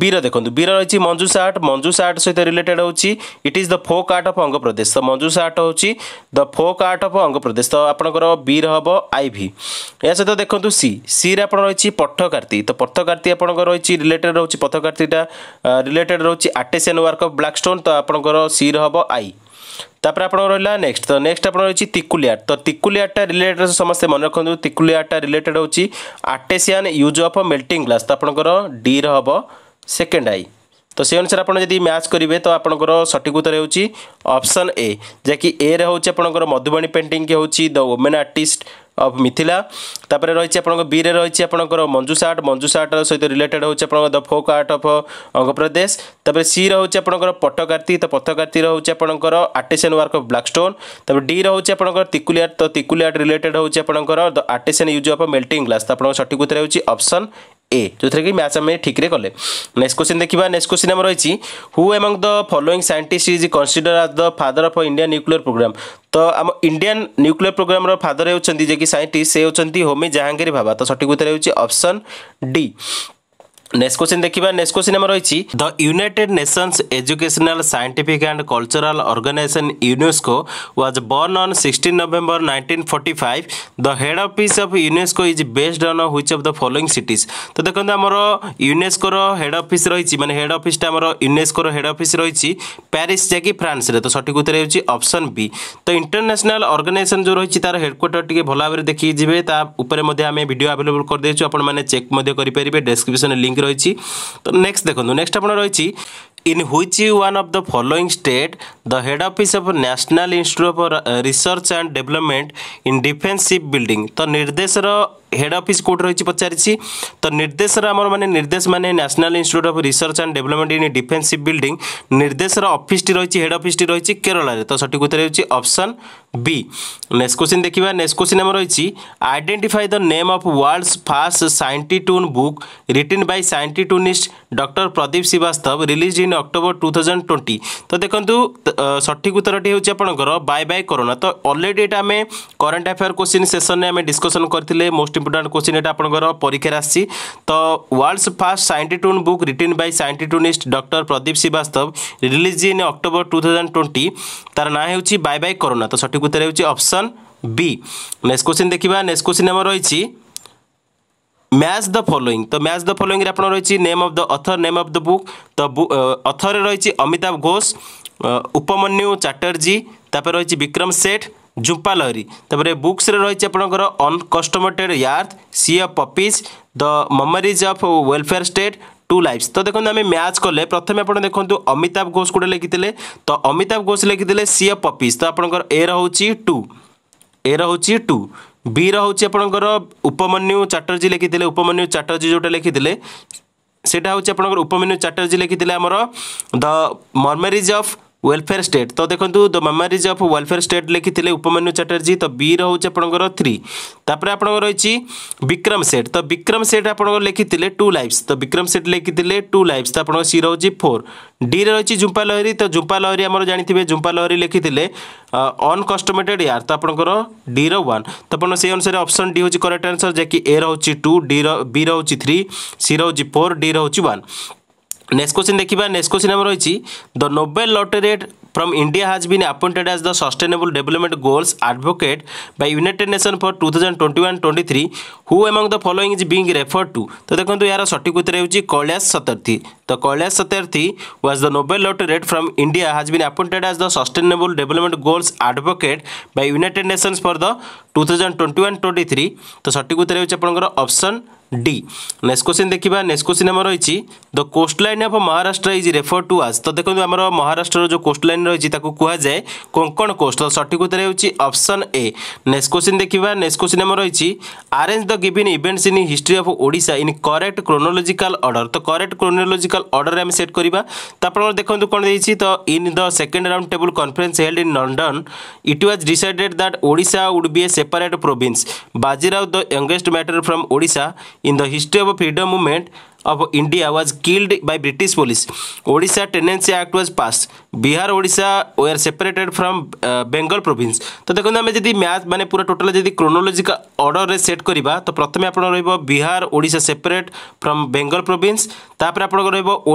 বির দেখুন বির রয়েছে মঞ্জুষ আর্ট মঞ্জুষ আর্ট সহ রিলেটেড হচ্ছে it is the folk art of Anga Pradesh তো মঞ্জুষ আর্ট হচ্ছে the folk art of Anga Pradesh তো আপনার বির হব আইভি এর সহ দেখুন সি সি রে আপনার রয়েছে পঠ্যকার্তী তো পঠ্যকার্তী আপনার রয়েছে রিলেটেড রয়েছে পথকার্তীটা রিলেটেড রয়েছে আর্টেসিয়ান ওয়ার্ক অফ ব্লাকস্টোন তো আপনার সি রে হব আই তাপরে আপনার রহলা নেক্সট তো নেক্সট আপনার রয়েছে তিকুলিয়ার তো তিকুলিয়ারটা রিলেটেড সমস্ত মনে রাখুন তিকুলিয়ারটা রিলেটেড হচ্ছে artisan use of melting glass তো আপনার ডি রে হব সেকেন্ড আই তো সেই অনুসারে আপনার যদি ম্যাচ করবে তো আপনার সঠিক উত্তর হচ্ছে অপশন এ যা কি এ রে হচ্ছে আপনার মধুবাণী পেন্টিং কি হচ্ছে the women artist of Mithila তাপরে রয়েছে আপনার বি রে রয়েছে আপনার মঞ্জু সাট মঞ্জু সাটর সহ রিলেটেড হচ্ছে আপনার the folk art of Anga Pradesh তাপরে সি রয়েছে আপনার পটকার্তি তো পথকার্তি রয়েছে আপনার আর্টিসান ওয়ার্ক অফ ব্লাকস্টোন তাপরে ডি রয়েছে আপনার তিকুলি আর্ট তো তিকুলি আর্ট রিলেটেড হচ্ছে আপনার the artisan use of melting glass তো আপনার সঠিক উত্তর হচ্ছে অপশন ଏ ଯେଉଁଥିରେ କି ମ୍ୟାଥ୍ ଆମେ ଠିକ୍ରେ କଲେ ନେକ୍ସଟ କୋଶ୍ଚିନ୍ ଦେଖିବା ନେକ୍ସଟ କୋଶ୍ଚିନ୍ ଆମର ରହିଛି who among the following scientist is consider as the father of Indian nuclear program ତ ଆମ ଇଣ୍ଡିଆନ୍ ନ୍ୟୁକ୍ଲିୟର ପ୍ରୋଗ୍ରାମର ଫାଦର ହେଉଛନ୍ତି ଯିଏକି ସାଇଣ୍ଟିଷ୍ଟ ସେ ହେଉଛନ୍ତି ହୋମି ଜାହାଙ୍ଗୀର ଭାବା ତ ସଠିକ ଉତ୍ତର ହେଉଛି ଅପସନ୍ ଡି নেক্সট কোশ্চিন দেখবা নেক্সট কোশ্চিন আমার রয়েছে the United Nations educational scientific and cultural organisation UNESCO was born on sixteen November nineteen forty five the head office of UNESCO is based on which of the following cities তো দেখুন আমার ইউনেস্কোর head office রয়েছে মানে head অফিসটা আমার ইউনেস্কোর head office রয়েছে প্যারিস যাকি ফ্রান্সরে তো সঠিক উত্তর হচ্ছে অপশন বি তো ইন্টারন্যাশনাল অর্গানাইজেসন যে রয়েছে তার হেডকোয়ার্টার টিকে ভালো ভাবে দেখিয়ে যাবে তা উপরে আমি ভিডিও আভেলেবল করে দিয়েছি আপনার চেক করে পারে ডেসক্রিপশন লিঙ্ক রয়েছে তো নেক্সট দেখুন নেক্সট আপনার রয়েছে in which one of the following state the head office of national institute of research and development in defence ship building तो निर्देश हेड अफिस् कौट रही पचारि तो निर्देश मानने निर्देश मैंने national institute of research and development in defence ship building निर्देश अफिस्टी रही हेड अफिस्टी रही केरल तो सठिक उत्तर होप्शन बी नेक्स्ट क्वेश्चन देखा नेक्स्ट क्वेश्चन आम रही identify the name of world first scientoon book written by scientoonist doctor Pradeep Srivastava release in October two thousand twenty তো দেখুন সঠিক উত্তরটি হচ্ছে আপনার বাই বাই করোনা তো অলরেডি এটা আমি করেন্ট আফেয়ার কোশ্চিন সেসনে আমি ডিসকসন করলে মোস্ট ইম্পর্টাট কোশ্চিন এটা আপনার পরীক্ষার আসছে তো world's first scientoon book written by scientoonist doctor Pradeep Srivastava release in October two thousand twenty তার না হচ্ছে বাই বাই করোনা তো সঠিক উত্তর হচ্ছে অপসন বি নেক্সট কোশ্চিন দেখা নেক্সট কোশ্চিন আমার রয়েছে ম্যাচ দ ফলোইং তো ম্যাচ দ ফলোইংরে আপনার রয়েছে name of the author name of the book তো অথরে রয়েছে অমিতাভ ঘোষ উপমন্যু চ্যাটার্জী তাপরে রয়েছে বিক্রম সেঠ ঝুম্পা লহরি তাপরে বুকসরে রয়েছে আপনার unaccustomed earth sea of poppies the memories of welfare state two lives তো দেখুন আমি ম্যাচ কলে প্রথমে আপনার দেখুন অমিতাভ ঘোষ গোটে লিখিলে তো অমিতাভ ঘোষ লিখিলে সি অফ পপিজ তো আপনার এর হচ্ছে টু এর হচ্ছে টু বি রয়েছে আপনার উপমন্যু চাটার্জী লিখিলে উপমন্যু চাটার্জী যেটা লিখিলে সেটা হচ্ছে আপনার উপমন্যু চাটার্জী লিখিলে আমার the memories of welfare state तो देखो the memories of welfare state लिखी थे उपमान्यु चाटर्जी तो बी रोच थ्री तापर आप रही विक्रम सेट तो विक्रम सेट आप लिखी थे टू लाइफ तो विक्रम सेट लिखी थे टू लाइफ तो आप रोज फोर डी रही झुंपा लहरी तो झुंपा लहरी आम जानते हैं झुंपा लहरी लिखी थे अनकस्टमेटेड इयर तो आपर डी रान तो आप अनुसार अप्सन डी हूँ करेक्ट आंसर जैक ए रोच टू डी री रोच थ्री सी रोज फोर डी रोच वन নেক্সট কোশ্চিন দেখিবা নেক্সট কোশ্চিন আমার রয়েছে the Nobel laureate from India has been appointed as the Sustainable Development Goals Advocate by United Nations for 2021-23. Who among the following is being referred to? तो देखो यार सठिक उत्तर हो कैलाश सतर्थी तो Kailash सतर्थी was the Nobel laureate from India has been appointed as the Sustainable Development Goals Advocate by United Nations for the 2021-23. तो सठिक उत्तर हो अपन ऑप्शन ডি নেক্সট কোশ্চিন দেখা নেক্সট কোশ্চিন আমার রয়েছে the coast line of Maharashtra is refer to as তো দেখুন আমার মহারাষ্ট্রর যে কোস্ট লাইন রয়েছে তাকে কুহযায়ে কোঙ্কণ কোস্ট তো সঠিক উত্তর হচ্ছে অপশন এ নেক্সট কোশ্চিন দেখা নেক্সট কোশ্চিন আমার রয়েছে arrange the given events in history of Odisha in correct chronological order তো করেক্ট ক্রোনোলোজিকাল অর্ডরে আমি সেট করা তারপর দেখুন কোণ দিয়েছি তো in the second round table conference held in London it was decided that Odisha would be a separate province Bajirao the youngest martyr from Odisha In the history of freedom movement, of India was killed by British police. Odisha Tenancy Act was passed. Bihar Odisha were separated from Bengal uh, Bengal तो देखो आम जब math मैंने पूरा total जब क्रोनोलोजिक order में set करवा तो प्रथम आप Bihar Odisha separate from Bengal province तापर आप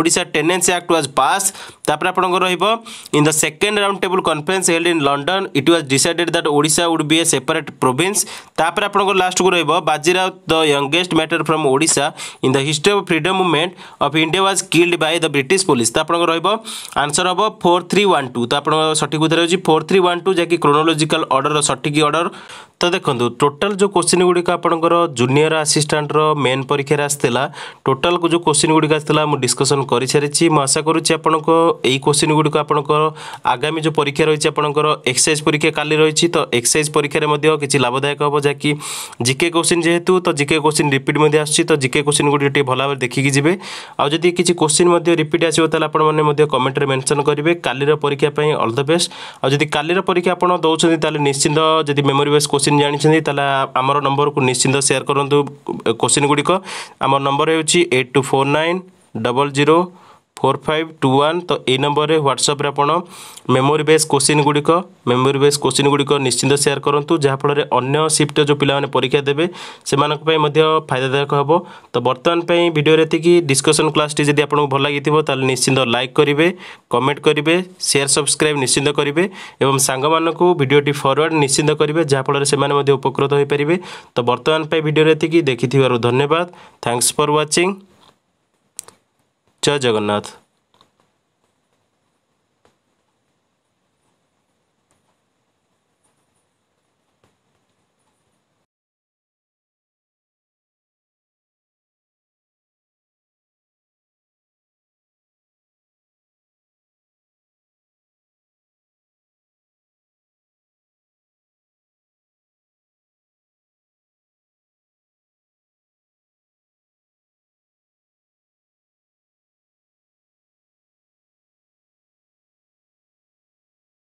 Orissa tenancy act was pass तापर आप in the second round table conference held in London it was decided that Odisha would be a separate province आप लास्ट को Bajirao the youngest martyr from Odisha in the history of freedom movement of India was killed by the British police তো আপনার রহব answer হব four three one two তো আপনার সঠিক উত্তর হচ্ছে ফোর থ্রি ওয়ান টু যা কি ক্রোনোলোজিকাল অর্ডর সঠিক অর্ডর তো দেখুন টোটাল যে কোশ্চিন গুড়িক আপনার জুনিয়র আসিষ্টাটর মেন পরীক্ষার আসছিলা টোটাল যে কোশ্চিন গুড়িক আসছিলা মু ডিসকসন করে সারিছি মু আশা করুছি আপনার এই কোশ্চিন গুড়িক আপনার আগামী যে পরীক্ষা রয়েছে আপনার এক্সাইজ পরীক্ষা কালি রয়েছে তো এক্সাইজ পরীক্ষার কিছু লাভদায়ক হব যা কি জিকে কোশ্চিন যেহেতু তো জিকে কোশ্চিন রিপিট আসছে তো জিকে কোশ্চিন গুড়ি টিকিয়ে ভালো ভাবে ଦେଖିକି ଯିବେ ଆଉ ଯଦି କିଛି କୋଶ୍ଚିନ୍ ମଧ୍ୟ ରିପିଟ୍ ଆସିବ ତାହେଲେ ଆପଣମାନେ ମଧ୍ୟ କମେଣ୍ଟରେ ମେନସନ୍ କରିବେ କାଲିର ପରୀକ୍ଷା ପାଇଁ ଅଲ୍ ଦ ବେଷ୍ଟ ଆଉ ଯଦି କାଲିର ପରୀକ୍ଷା ଆପଣ ଦେଉଛନ୍ତି ତାହେଲେ ନିଶ୍ଚିନ୍ତ ଯଦି ମେମୋରି ବେସ୍ କୋଶ୍ଚିନ୍ ଜାଣିଛନ୍ତି ତାହେଲେ ଆମର ନମ୍ବରକୁ ନିଶ୍ଚିନ୍ତ ସେୟାର କରନ୍ତୁ କୋଶ୍ଚିନ୍ ଗୁଡ଼ିକ ଆମର ନମ୍ବର ହେଉଛି eight two four nine double zero four five two one ତ ଏଇ ନମ୍ବରରେ ହ୍ୱାଟ୍ସଆପ୍ରେ ଆପଣ ମେମୋରି ବେସ୍ କୋଶ୍ଚିନ୍ ଗୁଡ଼ିକ ମେମୋରି ବେସ୍ କୋଶ୍ଚିନ୍ ଗୁଡ଼ିକ ନିଶ୍ଚିନ୍ତ ସେୟାର କରନ୍ତୁ ଯାହାଫଳରେ ଅନ୍ୟ ସିଫ୍ଟରେ ଯେଉଁ ପିଲାମାନେ ପରୀକ୍ଷା ଦେବେ ସେମାନଙ୍କ ପାଇଁ ମଧ୍ୟ ଫାଇଦାଦାୟକ ହେବ ତ ବର୍ତ୍ତମାନ ପାଇଁ ଭିଡ଼ିଓରେ ଏତିକି ଡିସ୍କସନ୍ କ୍ଲାସ୍ଟି ଯଦି ଆପଣଙ୍କୁ ଭଲ ଲାଗିଥିବ ତାହେଲେ ନିଶ୍ଚିନ୍ତ ଲାଇକ୍ କରିବେ କମେଣ୍ଟ କରିବେ ସେୟାର ସବସ୍କ୍ରାଇବ୍ ନିଶ୍ଚିନ୍ତ କରିବେ ଏବଂ ସାଙ୍ଗମାନଙ୍କୁ ଭିଡ଼ିଓଟି ଫରୱାର୍ଡ଼ ନିଶ୍ଚିନ୍ତ କରିବେ ଯାହାଫଳରେ ସେମାନେ ମଧ୍ୟ ଉପକୃତ ହୋଇପାରିବେ ତ ବର୍ତ୍ତମାନ ପାଇଁ ଭିଡ଼ିଓରେ ଏତିକି ଦେଖିଥିବାରୁ ଧନ୍ୟବାଦ ଥ୍ୟାଙ୍କସ୍ ଫର୍ ୱାଚିଂ जय जगन्नाथ